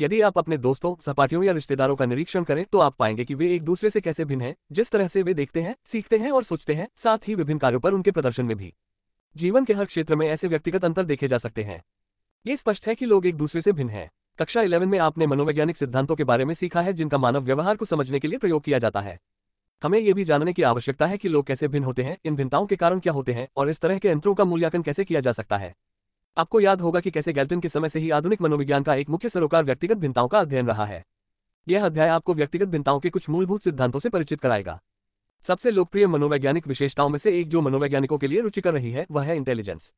यदि आप अपने दोस्तों सपाटियों या रिश्तेदारों का निरीक्षण करें तो आप पाएंगे कि वे एक दूसरे से कैसे भिन्न हैं जिस तरह से वे देखते हैं सीखते हैं और सोचते हैं साथ ही विभिन्न कार्यों पर उनके प्रदर्शन में भी जीवन के हर क्षेत्र में ऐसे व्यक्तिगत अंतर देखे जा सकते हैं ये स्पष्ट है कि लोग एक दूसरे से भिन्न हैं कक्षा इलेवन में आपने मनोवैज्ञानिक सिद्धांतों के बारे में सीखा है जिनका मानव व्यवहार को समझने के लिए प्रयोग किया जाता है हमें ये भी जानने की आवश्यकता है कि लोग कैसे भिन्न होते हैं इन भिन्नताओं के कारण क्या होते हैं और इस तरह के अंतरों का मूल्यांकन कैसे किया जा सकता है आपको याद होगा कि कैसे गैल्टन के समय से ही आधुनिक मनोविज्ञान का एक मुख्य सरोकार व्यक्तिगत भिन्नताओं का अध्ययन रहा है यह अध्याय आपको व्यक्तिगत भिन्नताओं के कुछ मूलभूत सिद्धांतों से परिचित कराएगा सबसे लोकप्रिय मनोवैज्ञानिक विशेषताओं में से एक जो मनोवैज्ञानिकों के लिए रुचि कर रही है वह है इंटेलिजेंस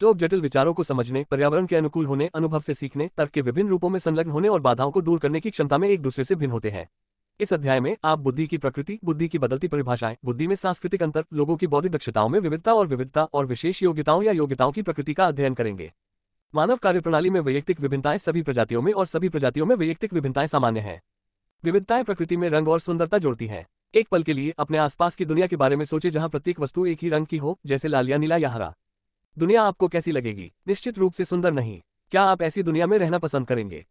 तो अब जटिल विचारों को समझने पर्यावरण के अनुकूल होने अनुभव से सीखने तर्क के विभिन्न रूपों में संलग्न होने और बाधाओं को दूर करने की क्षमता में एक दूसरे से भिन्न होते हैं इस अध्याय में आप बुद्धि की प्रकृति बुद्धि की बदलती परिभाषाएं बुद्धि में सांस्कृतिक अंतर लोगों की बौद्धिक दक्षताओं में विविधता और विविधता और विशेष योग्यताओं या योग्यताओं की प्रकृति का अध्ययन करेंगे मानव कार्यप्रणाली में वैयक्तिक विभिन्नताएं सभी प्रजातियों में और सभी प्रजातियों में वैयक्तिक विभिन्नताएं सामान्य हैं विविधताएं प्रकृति में रंग और सुंदरता जोड़ती हैं एक पल के लिए अपने आसपास की दुनिया के बारे में सोचे जहां प्रत्येक वस्तु एक ही रंग की हो जैसे लाल या नीला या हरा दुनिया आपको कैसी लगेगी निश्चित रूप से सुंदर नहीं क्या आप ऐसी दुनिया में रहना पसंद करेंगे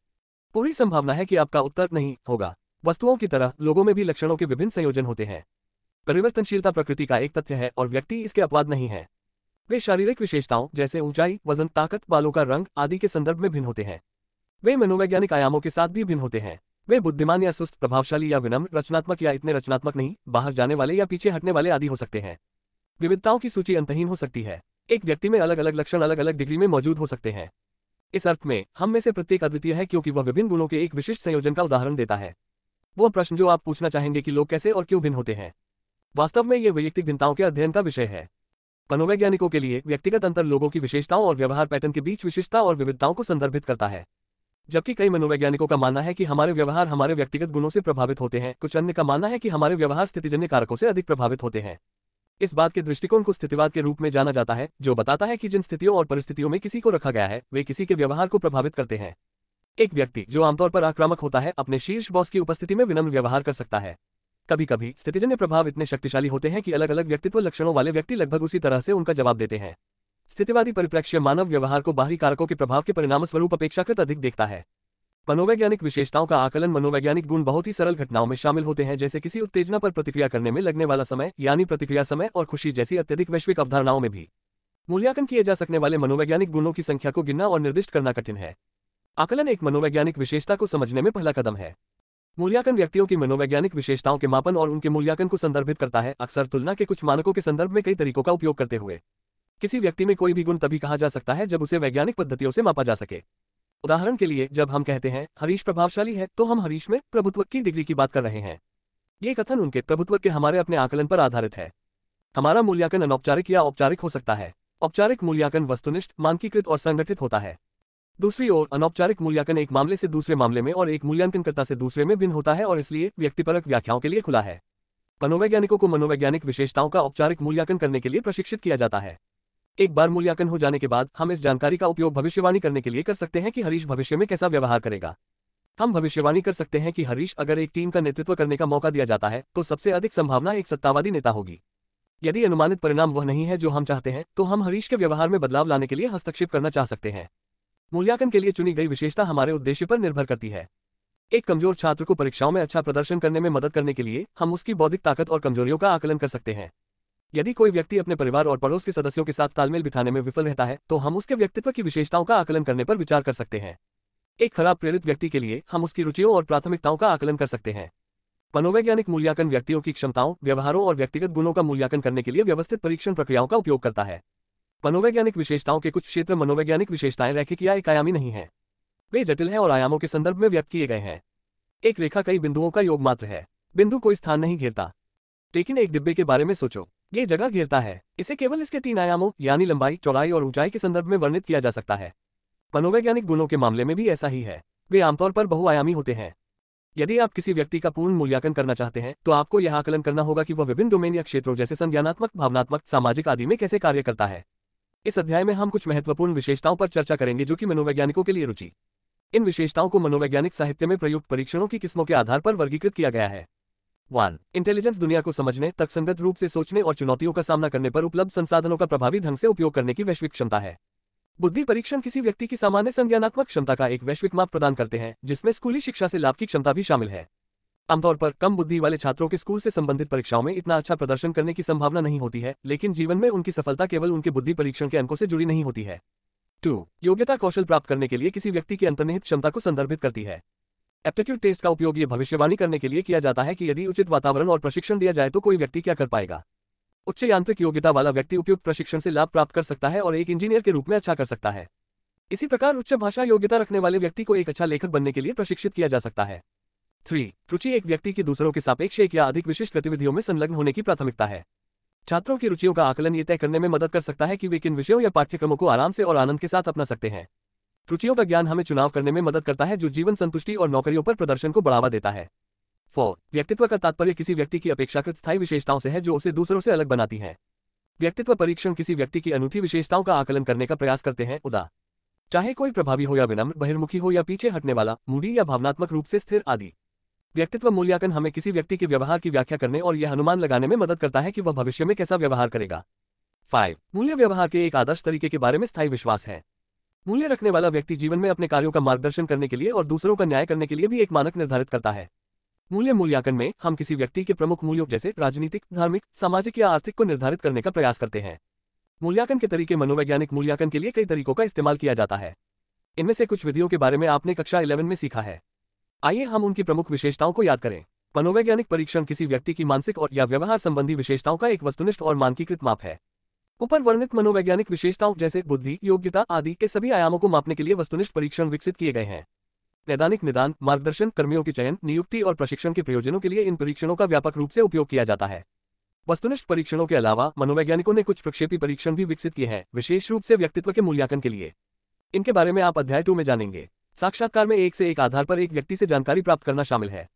पूरी संभावना है कि आपका उत्तर नहीं होगा वस्तुओं की तरह लोगों में भी लक्षणों के विभिन्न संयोजन होते हैं परिवर्तनशीलता प्रकृति का एक तथ्य है और व्यक्ति इसके अपवाद नहीं है वे शारीरिक विशेषताओं जैसे ऊंचाई वजन ताकत बालों का रंग आदि के संदर्भ में भिन्न होते हैं वे मनोवैज्ञानिक आयामों के साथ भी भिन्न होते हैं वे बुद्धिमान या सुस्त प्रभावशाली या विनम्र रचनात्मक या इतने रचनात्मक नहीं बाहर जाने वाले या पीछे हटने वाले आदि हो सकते हैं विविधताओं की सूची अंतहीन हो सकती है एक व्यक्ति में अलग अलग लक्षण अलग अलग डिग्री में मौजूद हो सकते हैं इस अर्थ में हम में से प्रत्येक अद्वितीय है क्योंकि वह विभिन्न गुणों के एक विशिष्ट संयोजन का उदाहरण देता है वो प्रश्न जो आप पूछना चाहेंगे कि लोग कैसे और क्यों भिन्न होते हैं वास्तव में ये वैयक्तिक भिन्नताओं के अध्ययन का विषय है मनोवैज्ञानिकों के लिए व्यक्तिगत अंतर लोगों की विशेषताओं और व्यवहार पैटर्न के बीच विशेषता और विविधताओं को संदर्भित करता है जबकि कई मनोवैज्ञानिकों का मानना है कि हमारे व्यवहार हमारे व्यक्तिगत गुणों से प्रभावित होते हैं कुछ अन्य का मानना है कि हमारे व्यवहार स्थितिजन्य कारकों से अधिक प्रभावित होते हैं इस बात के दृष्टिकोण को स्थितिवाद के रूप में जाना जाता है जो बताता है कि जिन स्थितियों और परिस्थितियों में किसी को रखा गया है वे किसी के व्यवहार को प्रभावित करते हैं एक व्यक्ति जो आमतौर पर आक्रामक होता है अपने शीर्ष बॉस की उपस्थिति में विनम्र व्यवहार कर सकता है कभी कभी स्थितिजन्य प्रभाव इतने शक्तिशाली होते हैं कि अलग अलग व्यक्तित्व लक्षणों वाले व्यक्ति लगभग उसी तरह से उनका जवाब देते हैं स्थितिवादी परिप्रेक्ष्य मानव व्यवहार को बाहरी कारकों के प्रभाव के परिणाम स्वरूप अपेक्षाकृत अधिक देखता है मनोवैज्ञानिक विशेषताओं का आकलन मनोवैज्ञानिक गुण बहुत ही सरल घटनाओं में शामिल होते हैं जैसे किसी उत्तेजना पर प्रतिक्रिया करने में लगने वाला समय यानी प्रतिक्रिया समय और खुशी जैसी अत्यधिक वैश्विक अवधारणाओं में भी मूल्यांकन किए जा सकने वाले मनोवैज्ञानिक गुणों की संख्या को गिनना और निर्दिष्ट करना कठिन है आकलन एक मनोवैज्ञानिक विशेषता को समझने में पहला कदम है मूल्यांकन व्यक्तियों की मनोवैज्ञानिक विशेषताओं के मापन और उनके मूल्यांकन को संदर्भित करता है अक्सर तुलना के कुछ मानकों के संदर्भ में कई तरीकों का उपयोग करते हुए किसी व्यक्ति में कोई भी गुण तभी कहा जा सकता है जब उसे वैज्ञानिक पद्धतियों से मापा जा सके उदाहरण के लिए जब हम कहते हैं हरीश प्रभावशाली है तो हम हरीश में प्रभुत्व की डिग्री की बात कर रहे हैं ये कथन उनके प्रभुत्व के हमारे अपने आकलन पर आधारित है हमारा मूल्यांकन अनौपचारिक या औपचारिक हो सकता है औपचारिक मूल्यांकन वस्तुनिष्ठ मानकीकृत और संगठित होता है दूसरी ओर अनौपचारिक मूल्यांकन एक मामले से दूसरे मामले में और एक मूल्यांकनकर्ता से दूसरे में भिन्न होता है और इसलिए व्यक्तिपरक व्याख्याओं के लिए खुला है मनोवैज्ञानिकों को मनोवैज्ञानिक विशेषताओं का औपचारिक मूल्यांकन करने के लिए प्रशिक्षित किया जाता है एक बार मूल्यांकन हो जाने के बाद हम इस जानकारी का उपयोग भविष्यवाणी करने के लिए कर सकते हैं कि हरीश भविष्य में कैसा व्यवहार करेगा हम भविष्यवाणी कर सकते हैं कि हरीश अगर एक टीम का नेतृत्व करने का मौका दिया जाता है तो सबसे अधिक संभावना एक सत्तावादी नेता होगी यदि अनुमानित परिणाम वह नहीं है जो हम चाहते हैं तो हम हरीश के व्यवहार में बदलाव लाने के लिए हस्तक्षेप करना चाह सकते हैं मूल्यांकन के लिए चुनी गई विशेषता हमारे उद्देश्य पर निर्भर करती है एक कमजोर छात्र को परीक्षाओं में अच्छा प्रदर्शन करने में मदद करने के लिए हम उसकी बौद्धिक ताकत और कमजोरियों का आकलन कर सकते हैं यदि कोई व्यक्ति अपने परिवार और पड़ोस के सदस्यों के साथ तालमेल बिठाने में विफल रहता है तो हम उसके व्यक्तित्व की विशेषताओं का आकलन करने पर विचार कर सकते हैं एक खराब प्रेरित व्यक्ति के लिए हम उसकी रुचियों और प्राथमिकताओं का आकलन कर सकते हैं मनोवैज्ञानिक मूल्यांकन व्यक्तियों की क्षमताओं व्यवहारों और व्यक्तिगत गुणों का मूल्यांकन करने के लिए व्यवस्थित परीक्षण प्रक्रियाओं का उपयोग करता है मनोवैज्ञानिक विशेषताओं के कुछ क्षेत्र मनोवैज्ञानिक विशेषताएं रैखिक या एक आयामी नहीं है वे जटिल हैं और आयामों के संदर्भ में व्यक्त किए गए हैं एक रेखा कई बिंदुओं का योग मात्र है बिंदु कोई स्थान नहीं घेरता लेकिन एक डिब्बे के बारे में सोचो ये जगह घेरता है इसे केवल इसके तीन आयामों यानी लंबाई चौड़ाई और ऊंचाई के संदर्भ में वर्णित किया जा सकता है मनोवैज्ञानिक गुणों के मामले में भी ऐसा ही है वे आमतौर पर बहुआयामी होते हैं यदि आप किसी व्यक्ति का पूर्ण मूल्यांकन करना चाहते हैं तो आपको यह आकलन करना होगा कि वह विभिन्न डोमेन या क्षेत्रों जैसे संज्ञानात्मक भावनात्मक सामाजिक आदि में कैसे कार्य करता है इस अध्याय में हम कुछ महत्वपूर्ण विशेषताओं पर चर्चा करेंगे जो कि मनोवैज्ञानिकों के लिए रुचि इन विशेषताओं को मनोवैज्ञानिक साहित्य में प्रयुक्त परीक्षणों की किस्मों के आधार पर वर्गीकृत किया गया है वन इंटेलिजेंस दुनिया को समझने तक संगत रूप से सोचने और चुनौतियों का सामना करने पर उपलब्ध संसाधनों का प्रभावी ढंग से उपयोग करने की वैश्विक क्षमता है बुद्धि परीक्षण किसी व्यक्ति की सामान्य संज्ञानात्मक क्षमता का एक वैश्विक माप प्रदान करते हैं जिसमें स्कूली शिक्षा से लाभ की क्षमता भी शामिल है आमतौर पर कम बुद्धि वाले छात्रों के स्कूल से संबंधित परीक्षाओं में इतना अच्छा प्रदर्शन करने की संभावना नहीं होती है लेकिन जीवन में उनकी सफलता केवल उनके बुद्धि परीक्षण के अंकों से जुड़ी नहीं होती है टू योग्यता कौशल प्राप्त करने के लिए किसी व्यक्ति की अंतर्निहित क्षमता को संदर्भित करती है एप्टीट्यूड टेस्ट का उपयोग यह भविष्यवाणी करने के लिए किया जाता है कि यदि उचित वातावरण और प्रशिक्षण दिया जाए तो कोई व्यक्ति क्या कर पाएगा उच्च यांत्रिक योग्यता वाला व्यक्ति उपयुक्त प्रशिक्षण से लाभ प्राप्त कर सकता है और एक इंजीनियर के रूप में अच्छा कर सकता है इसी प्रकार उच्च भाषा योग्यता रखने वाले व्यक्ति को एक अच्छा लेखक बनने के लिए प्रशिक्षित किया जा सकता है थ्री रुचि एक व्यक्ति की दूसरों के सापेक्ष एक या अधिक विशिष्ट गतिविधियों में संलग्न होने की प्राथमिकता है छात्रों की रुचियों का आकलन ये तय करने में मदद कर सकता है कि वे किन विषयों या पाठ्यक्रमों को आराम से और आनंद के साथ अपना सकते हैं रुचियों का ज्ञान हमें चुनाव करने में मदद करता है जो जीवन संतुष्टि और नौकरियों पर प्रदर्शन को बढ़ावा देता है फोर व्यक्तित्व का तात्पर्य किसी व्यक्ति की अपेक्षाकृत स्थायी विशेषताओं से है जो उसे दूसरों से अलग बनाती है व्यक्तित्व परीक्षण किसी व्यक्ति की अनूठी विशेषताओं का आकलन करने का प्रयास करते हैं उदा चाहे कोई प्रभावी हो या विनम्र बहिर्मुखी हो या पीछे हटने वाला मूडी या भावनात्मक रूप से स्थिर आदि व्यक्तित्व मूल्यांकन हमें किसी व्यक्ति के व्यवहार की व्याख्या करने और यह अनुमान लगाने में मदद करता है कि वह भविष्य में कैसा व्यवहार करेगा फाइव मूल्य व्यवहार के एक आदर्श तरीके के बारे में स्थायी विश्वास है मूल्य रखने वाला व्यक्ति जीवन में अपने कार्यों का मार्गदर्शन करने के लिए और दूसरों का न्याय करने के लिए भी एक मानक निर्धारित करता है मूल्य मूल्यांकन में हम किसी व्यक्ति के प्रमुख मूल्यों जैसे राजनीतिक धार्मिक सामाजिक या आर्थिक को निर्धारित करने का प्रयास करते हैं मूल्यांकन के तरीके मनोवैज्ञानिक मूल्यांकन के लिए कई तरीकों का इस्तेमाल किया जाता है इनमें से कुछ विधियों के बारे में आपने कक्षा इलेवन में सीखा है आइए हम उनकी प्रमुख विशेषताओं को याद करें मनोवैज्ञानिक परीक्षण किसी व्यक्ति की मानसिक और या व्यवहार संबंधी विशेषताओं का एक वस्तुनिष्ठ और मानकीकृत माप है ऊपर वर्णित मनोवैज्ञानिक विशेषताओं जैसे बुद्धि योग्यता आदि के सभी आयामों को मापने के लिए वस्तुनिष्ठ परीक्षण विकसित किए गए हैं नैदानिक निदान मार्गदर्शन कर्मियों के चयन नियुक्ति और प्रशिक्षण के प्रयोजनों के लिए इन परीक्षणों का व्यापक रूप से उपयोग किया जाता है वस्तुनिष्ठ परीक्षणों के अलावा मनोवैज्ञानिकों ने कुछ प्रक्षेपी परीक्षण भी विकसित किए हैं विशेष रूप से व्यक्तित्व के मूल्यांकन के लिए इनके बारे में आप अध्याय टू में जानेंगे साक्षात्कार में एक से एक आधार पर एक व्यक्ति से जानकारी प्राप्त करना शामिल है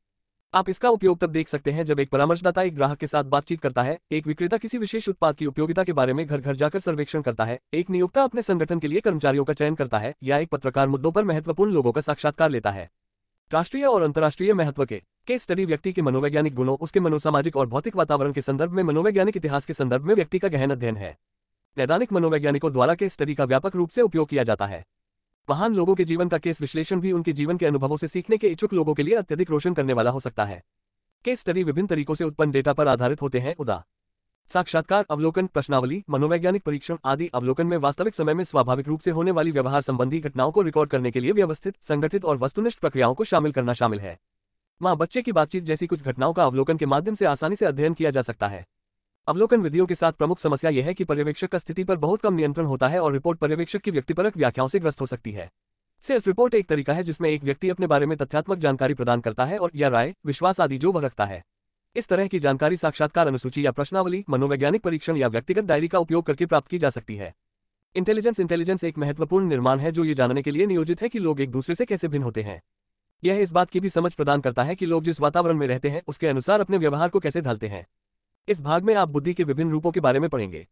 आप इसका उपयोग तब देख सकते हैं जब एक परामर्शदाता एक ग्राहक के साथ बातचीत करता है एक विक्रेता किसी विशेष उत्पाद की उपयोगिता के बारे में घर घर जाकर सर्वेक्षण करता है एक नियोक्ता अपने संगठन के लिए कर्मचारियों का चयन करता है या एक पत्रकार मुद्दों पर महत्वपूर्ण लोगों का साक्षात्कार लेता है राष्ट्रीय और अंतर्राष्ट्रीय महत्व के केस स्टडी व्यक्ति के मनोवैज्ञानिक गुणों उसके मनोसामाजिक और भौतिक वातावरण के संदर्भ में मनोवैज्ञानिक इतिहास के संदर्भ में व्यक्ति का गहन अध्ययन है नैदानिक मनोवैज्ञानिकों द्वारा केस स्टडी का व्यापक रूप से उपयोग किया जाता है महान लोगों के जीवन का केस विश्लेषण भी उनके जीवन के अनुभवों से सीखने के इच्छुक लोगों के लिए अत्यधिक रोशन करने वाला हो सकता है केस स्टडी विभिन्न तरीकों से उत्पन्न डेटा पर आधारित होते हैं उदा साक्षात्कार अवलोकन प्रश्नावली मनोवैज्ञानिक परीक्षण आदि अवलोकन में वास्तविक समय में स्वाभाविक रूप से होने वाली व्यवहार संबंधी घटनाओं को रिकॉर्ड करने के लिए व्यवस्थित संगठित और वस्तुनिष्ठ प्रक्रियाओं को शामिल करना शामिल है माँ बच्चे की बातचीत जैसी कुछ घटनाओं का अवलोकन के माध्यम से आसानी से अध्ययन किया जा सकता है अवलोकन विधियों के साथ प्रमुख समस्या यह है कि पर्यवेक्षक का स्थिति पर बहुत कम नियंत्रण होता है और रिपोर्ट पर्यवेक्षक की व्यक्तिपरक व्याख्याओं से ग्रस्त हो सकती है सेल्फ रिपोर्ट एक तरीका है जिसमें एक व्यक्ति अपने बारे में तथ्यात्मक जानकारी प्रदान करता है और या राय विश्वास आदि जो वह रखता है इस तरह की जानकारी साक्षात्कार अनुसूची या प्रश्नावली मनोवैज्ञानिक परीक्षण या व्यक्तिगत डायरी का उपयोग करके प्राप्त की जा सकती है इंटेलिजेंस इंटेलिजेंस एक महत्वपूर्ण निर्माण है जो ये जानने के लिए नियोजित है कि लोग एक दूसरे से कैसे भिन्न होते हैं यह इस बात की भी समझ प्रदान करता है कि लोग जिस वातावरण में रहते हैं उसके अनुसार अपने व्यवहार को कैसे ढालते हैं इस भाग में आप बुद्धि के विभिन्न रूपों के बारे में पढ़ेंगे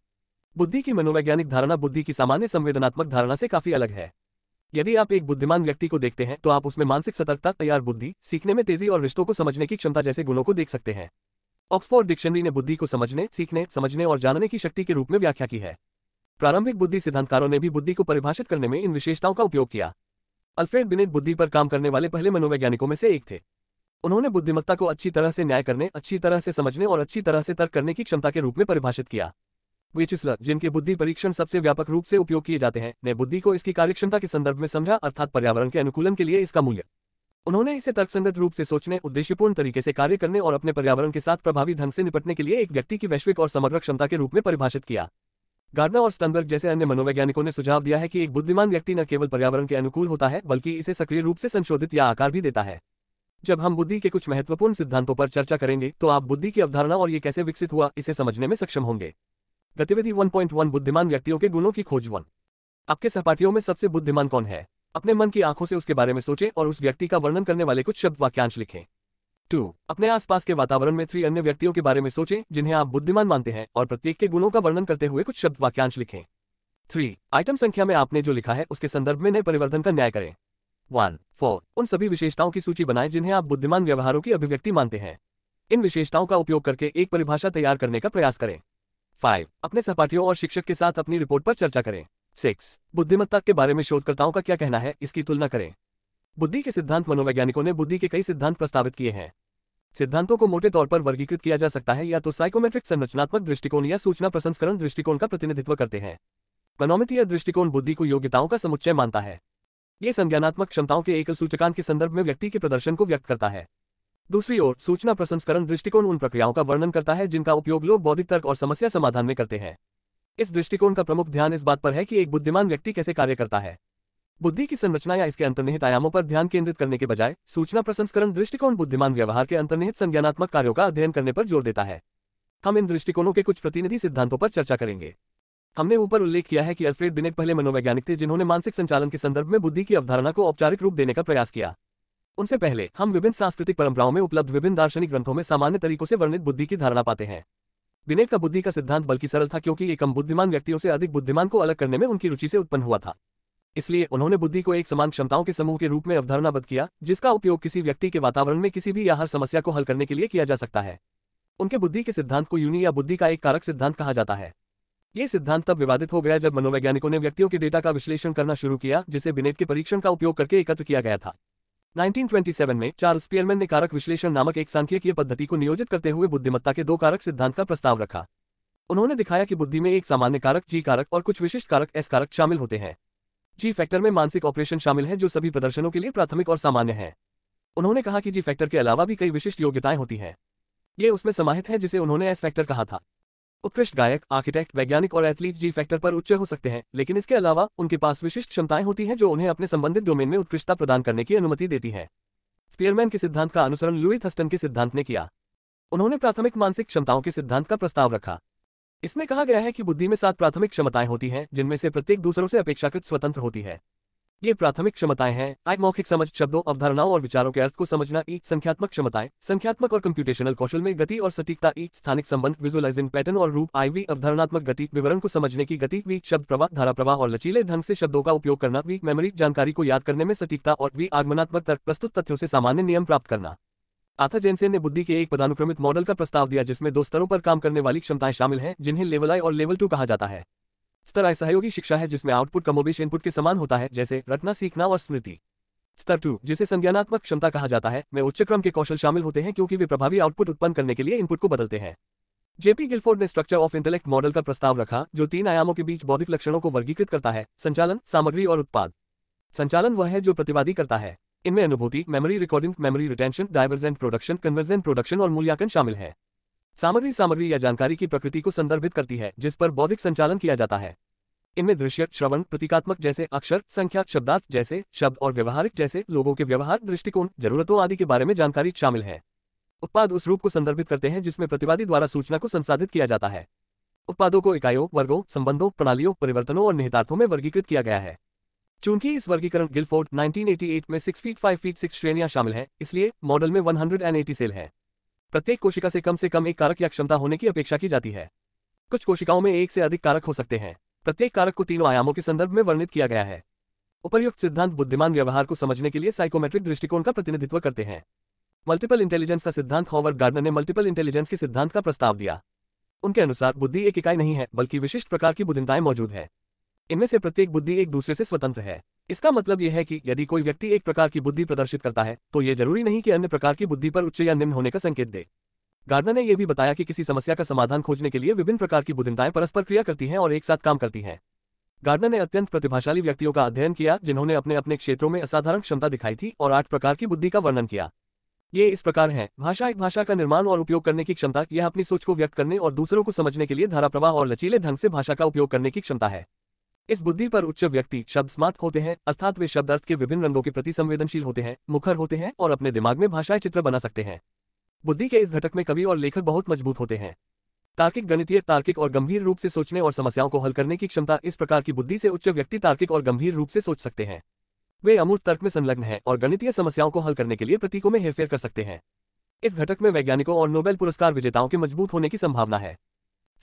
बुद्धि की मनोवैज्ञानिक धारणा बुद्धि की सामान्य संवेदनात्मक धारणा से काफी अलग है यदि आप एक बुद्धिमान व्यक्ति को देखते हैं तो आप उसमें मानसिक सतर्कता तैयार बुद्धि सीखने में तेजी और रिश्तों को समझने की क्षमता जैसे गुणों को देख सकते हैं ऑक्सफोर्ड डिक्शनरी ने बुद्धि को समझने सीखने समझने और जानने की शक्ति के रूप में व्याख्या की है प्रारंभिक बुद्धि सिद्धांतकारों ने भी बुद्धि को परिभाषित करने में इन विशेषताओं का उपयोग किया अल्फ्रेड बिनेट बुद्धि पर काम करने वाले पहले मनोवैज्ञानिकों में से एक थे उन्होंने बुद्धिमत्ता को अच्छी तरह से न्याय करने अच्छी तरह से समझने और अच्छी तरह से तर्क करने की क्षमता के रूप में परिभाषित किया विचिस्लर जिनके बुद्धि परीक्षण सबसे व्यापक रूप से उपयोग किए जाते हैं ने बुद्धि को इसकी कार्यक्षमता के संदर्भ में समझा अर्थात पर्यावरण के अनुकूलन के लिए इसका मूल्य उन्होंने इसे तर्कसंगत रूप से सोचने उद्देश्यपूर्ण तरीके से कार्य करने और अपने पर्यावरण के साथ प्रभावी ढंग से निपटने के लिए एक व्यक्ति की वैश्विक और समग्र क्षमता के रूप में परिभाषित किया गार्डनर और स्टनबर्ग जैसे अन्य मनोवैज्ञानिकों ने सुझाव दिया है कि एक बुद्धिमान व्यक्ति न केवल पर्यावरण के अनुकूल होता है बल्कि इसे सक्रिय रूप से संशोधित या आकार भी देता है जब हम बुद्धि के कुछ महत्वपूर्ण सिद्धांतों पर चर्चा करेंगे तो आप बुद्धि की अवधारणा और ये कैसे विकसित हुआ इसे समझने में सक्षम होंगे गतिविधि 1.1 बुद्धिमान व्यक्तियों के गुणों की खोज वन आपके सहपाठियों में सबसे बुद्धिमान कौन है अपने मन की आंखों से उसके बारे में सोचें और उस व्यक्ति का वर्णन करने वाले कुछ शब्द वाक्यांश लिखें टू अपने आसपास के वातावरण में थ्री अन्य व्यक्तियों के बारे में सोचें जिन्हें आप बुद्धिमान मानते हैं और प्रत्येक के गुणों का वर्णन करते हुए कुछ शब्द वाक्यांश लिखें थ्री आइटम संख्या में आपने जो लिखा है उसके संदर्भ में नए परिवर्तन का न्याय करें वन फोर उन सभी विशेषताओं की सूची बनाएं जिन्हें आप बुद्धिमान व्यवहारों की अभिव्यक्ति मानते हैं इन विशेषताओं का उपयोग करके एक परिभाषा तैयार करने का प्रयास करें फाइव अपने सहपाठियों और शिक्षक के साथ अपनी रिपोर्ट पर चर्चा करें सिक्स बुद्धिमत्ता के बारे में शोधकर्ताओं का क्या कहना है इसकी तुलना करें बुद्धि के सिद्धांत मनोवैज्ञानिकों ने बुद्धि के कई सिद्धांत प्रस्तावित किए हैं सिद्धांतों को मोटे तौर पर वर्गीकृत किया जा सकता है या तो साइकोमेट्रिक संरचनात्मक दृष्टिकोण या सूचना प्रसंस्करण दृष्टिकोण का प्रतिनिधित्व करते हैं मनोमित दृष्टिकोण बुद्धि को योग्यताओं का समुच्चय मानता है ये संज्ञानात्मक क्षमताओं के एकल सूचकांक के संदर्भ में व्यक्ति के प्रदर्शन को व्यक्त करता है दूसरी ओर सूचना प्रसंस्करण दृष्टिकोण उन प्रक्रियाओं का वर्णन करता है जिनका उपयोग लोग बौद्धिक तर्क और समस्या समाधान में करते हैं इस दृष्टिकोण का प्रमुख ध्यान इस बात पर है कि एक बुद्धिमान व्यक्ति कैसे कार्य करता है बुद्धि की संरचना या इसके अंतर्निहित आयामों पर ध्यान केंद्रित करने के बजाय सूचना प्रसंस्करण दृष्टिकोण बुद्धिमान व्यवहार के अंतर्निहित संज्ञानात्मक कार्यों का अध्ययन करने पर जोर देता है हम इन दृष्टिकोणों के कुछ प्रतिनिधि सिद्धांतों पर चर्चा करेंगे हमने ऊपर उल्लेख किया है कि अल्फ्रेड बिनेट पहले मनोवैज्ञानिक थे जिन्होंने मानसिक संचालन के संदर्भ में बुद्धि की अवधारणा को औपचारिक रूप देने का प्रयास किया उनसे पहले हम विभिन्न सांस्कृतिक परंपराओं में उपलब्ध विभिन्न दार्शनिक ग्रंथों में सामान्य तरीकों से वर्णित बुद्धि की धारणा पाते हैं बिनेट का बुद्धि का सिद्धांत बल्कि सरल था क्योंकि एक बुद्धिमान व्यक्तियों से अधिक बुद्धिमान को अलग करने में उनकी रुचि से उत्पन्न हुआ था इसलिए उन्होंने बुद्धि को एक समान क्षमताओं के समूह के रूप में अवधारणाबद्ध किया जिसका उपयोग किसी व्यक्ति के वातावरण में किसी भी या हर समस्या को हल करने के लिए किया जा सकता है उनके बुद्धि के सिद्धांत को यूनि या बुद्धि का एक कारक सिद्धांत कहा जाता है ये सिद्धांत तब विवादित हो गया जब मनोवैज्ञानिकों ने व्यक्तियों के डेटा का विश्लेषण करना शुरू किया जिसे बिनेट के परीक्षण का उपयोग करके एकत्र किया गया था 1927 में चार्ल्स पियरमैन ने कारक विश्लेषण नामक एक सांख्यिकीय पद्धति को नियोजित करते हुए बुद्धिमत्ता के दो कारक सिद्धांत का प्रस्ताव रखा उन्होंने दिखाया कि बुद्धि में एक सामान्य कारक जी कारक और कुछ विशिष्ट कारक एस कारक शामिल होते हैं जी फैक्टर में मानसिक ऑपरेशन शामिल है जो सभी प्रदर्शनों के लिए प्राथमिक और सामान्य है उन्होंने कहा कि जी फैक्टर के अलावा भी कई विशिष्ट योग्यताएं होती हैं ये उसमें समाहित है जिसे उन्होंने एस फैक्टर कहा था उत्कृष्ट गायक आर्किटेक्ट वैज्ञानिक और एथलीट जी फैक्टर पर उच्च हो सकते हैं लेकिन इसके अलावा उनके पास विशिष्ट क्षमताएं होती हैं जो उन्हें अपने संबंधित डोमेन में उत्कृष्टता प्रदान करने की अनुमति देती है स्पियरमैन के सिद्धांत का अनुसरण लुई थस्टन के सिद्धांत ने किया उन्होंने प्राथमिक मानसिक क्षमताओं के सिद्धांत का प्रस्ताव रखा इसमें कहा गया है कि बुद्धि में सात प्राथमिक क्षमताएं होती हैं जिनमें से प्रत्येक दूसरों से अपेक्षाकृत स्वतंत्र होती है ये प्राथमिक क्षमताएं हैं आय मौखिक समझ शब्दों अवधारणाओं और विचारों के अर्थ को समझना ई संख्यात्मक क्षमताएं संख्यात्मक और कंप्यूटेशनल कौशल में गति और सटीकता ई स्थानिक संबंध विजुअलाइजिंग पैटर्न और रूप आई वी अवधारणात्मक गति विवरण को समझने की गति वी शब्द प्रवाह धारा प्रवाह और लचीले ढंग से शब्दों का उपयोग करना वी मेमोरी जानकारी को याद करने में सटीकता और वी आगमनात्मक तर्क प्रस्तुत तथ्यों से सामान्य नियम प्राप्त करना आथा जेनसेन ने बुद्धि के एक पदानुक्रमित मॉडल का प्रस्ताव दिया जिसमें दो स्तरों पर काम करने वाली क्षमताएं शामिल हैं जिन्हें लेवल आई और लेवल टू कहा जाता है स्तर आय सहयोगी शिक्षा है जिसमें आउटपुट कमोबेश इनपुट के समान होता है जैसे रटना सीखना और स्मृति स्तर टू जिसे संज्ञानात्मक क्षमता कहा जाता है में उच्च क्रम के कौशल शामिल होते हैं क्योंकि वे प्रभावी आउटपुट उत्पन्न करने के लिए इनपुट को बदलते हैं जेपी गिलफोर्ड ने स्ट्रक्चर ऑफ इंटेलेक्ट मॉडल का प्रस्ताव रखा जो तीन आयामों के बीच बौद्धिक लक्षणों को वर्गीकृत करता है संचालन सामग्री और उत्पाद संचालन वह है जो प्रतिवादी करता है इनमें अनुभूति memory recording memory retention divergent production convergent production और मूल्यांकन शामिल है सामग्री सामग्री या जानकारी की प्रकृति को संदर्भित करती है जिस पर बौद्धिक संचालन किया जाता है इनमें दृश्य श्रवण प्रतीकात्मक जैसे अक्षर संख्या शब्दार्थ जैसे शब्द और व्यवहारिक जैसे लोगों के व्यवहार दृष्टिकोण जरूरतों आदि के बारे में जानकारी शामिल है उत्पाद उस रूप को संदर्भित करते हैं जिसमें प्रतिवादी द्वारा सूचना को संसाधित किया जाता है उत्पादों को इकाइयों वर्गों संबंधों प्रणालियों परिवर्तनों और निहितार्थों में वर्गीकृत किया गया है चूंकि इस वर्गीकरण गिलफोर्ड 1988 में 6 फीट 5 फीट 6 श्रेणियां शामिल हैं इसलिए मॉडल में 180 सेल हैं प्रत्येक कोशिका से कम से कम एक कारक या क्षमता होने की अपेक्षा की जाती है कुछ कोशिकाओं में एक से अधिक कारक हो सकते हैं प्रत्येक कारक को तीनों आयामों के संदर्भ में वर्णित किया गया है उपयुक्त सिद्धांत बुद्धिमान व्यवहार को समझने के लिए साइकोमेट्रिक दृष्टिकोण का प्रतिनिधित्व करते हैं मल्टीपल इंटेलिजेंस का सिद्धांत हॉवर्ड गार्डनर ने मल्टीपल इंटेलिजेंस के सिद्धांत का प्रस्ताव दिया उनके अनुसार बुद्धि एक इकाई नहीं है बल्कि विशिष्ट प्रकार की बुद्धिताएं मौजूद है इनमें से प्रत्येक बुद्धि एक दूसरे से स्वतंत्र है इसका मतलब यह है कि यदि कोई व्यक्ति एक प्रकार की बुद्धि प्रदर्शित करता है तो ये जरूरी नहीं कि अन्य प्रकार की बुद्धि पर उच्च या निम्न होने का संकेत दे गार्डनर ने यह भी बताया कि किसी समस्या का समाधान खोजने के लिए विभिन्न प्रकार की बुद्धिताएं परस्पर क्रिया करती हैं और एक साथ काम करती हैं गार्डनर ने अत्यंत प्रतिभाशाली व्यक्तियों का अध्ययन किया जिन्होंने अपने अपने क्षेत्रों में असाधारण क्षमता दिखाई थी और आठ प्रकार की बुद्धि का वर्णन किया ये इस प्रकार है भाषा एक भाषा का निर्माण और उपयोग करने की क्षमता यह अपनी सोच को व्यक्त करने और दूसरों को समझने के लिए धारा प्रवाह और लचीले ढंग से भाषा का उपयोग करने की क्षमता है इस बुद्धि पर उच्च व्यक्ति शब्द स्मार्ट होते हैं अर्थात वे शब्द अर्थ के विभिन्न रंगों के प्रति संवेदनशील होते हैं मुखर होते हैं और अपने दिमाग में भाषाएं चित्र बना सकते हैं बुद्धि के इस घटक में कवि और लेखक बहुत मजबूत होते हैं तार्किक गणितीय तार्किक और गंभीर रूप से सोचने और समस्याओं को हल करने की क्षमता इस प्रकार की बुद्धि से उच्च व्यक्ति तार्किक और गंभीर रूप से सोच सकते हैं वे अमूर्त तर्क में संलग्न हैं और गणितीय समस्याओं को हल करने के लिए प्रतीकों में हेरफेर कर सकते हैं इस घटक में वैज्ञानिकों और नोबेल पुरस्कार विजेताओं के मजबूत होने की संभावना है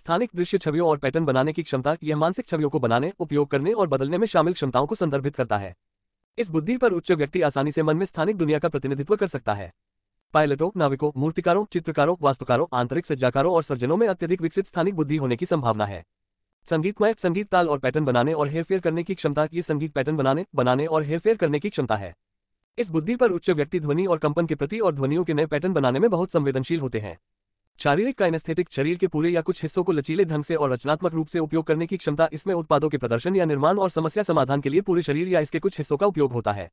स्थानिक दृश्य छवियों और पैटर्न बनाने की क्षमता यह मानसिक छवियों को बनाने उपयोग करने और बदलने में शामिल क्षमताओं को संदर्भित करता है इस बुद्धि पर उच्च व्यक्ति आसानी से मन में स्थानिक दुनिया का प्रतिनिधित्व कर सकता है पायलटों नाविकों मूर्तिकारों चित्रकारों वास्तुकारों आंतरिक सज्जाकारों और सर्जनों में अत्यधिक विकसित स्थानिक बुद्धि होने की संभावना है संगीतमय संगीत ताल और पैटर्न बनाने और हेरफेर करने की क्षमता ये संगीत पैटर्न बनाने बनाने और हेरफेर करने की क्षमता है इस बुद्धि पर उच्च व्यक्ति ध्वनि और कंपन के प्रति और ध्वनियों के नए पैटर्न बनाने में बहुत संवेदनशील होते हैं शारीरिक काइनेस्थेटिक शरीर के पूरे या कुछ हिस्सों को लचीले ढंग से और रचनात्मक रूप से उपयोग करने की क्षमता इसमें उत्पादों के प्रदर्शन या निर्माण और समस्या समाधान के लिए पूरे शरीर या इसके कुछ हिस्सों का उपयोग होता है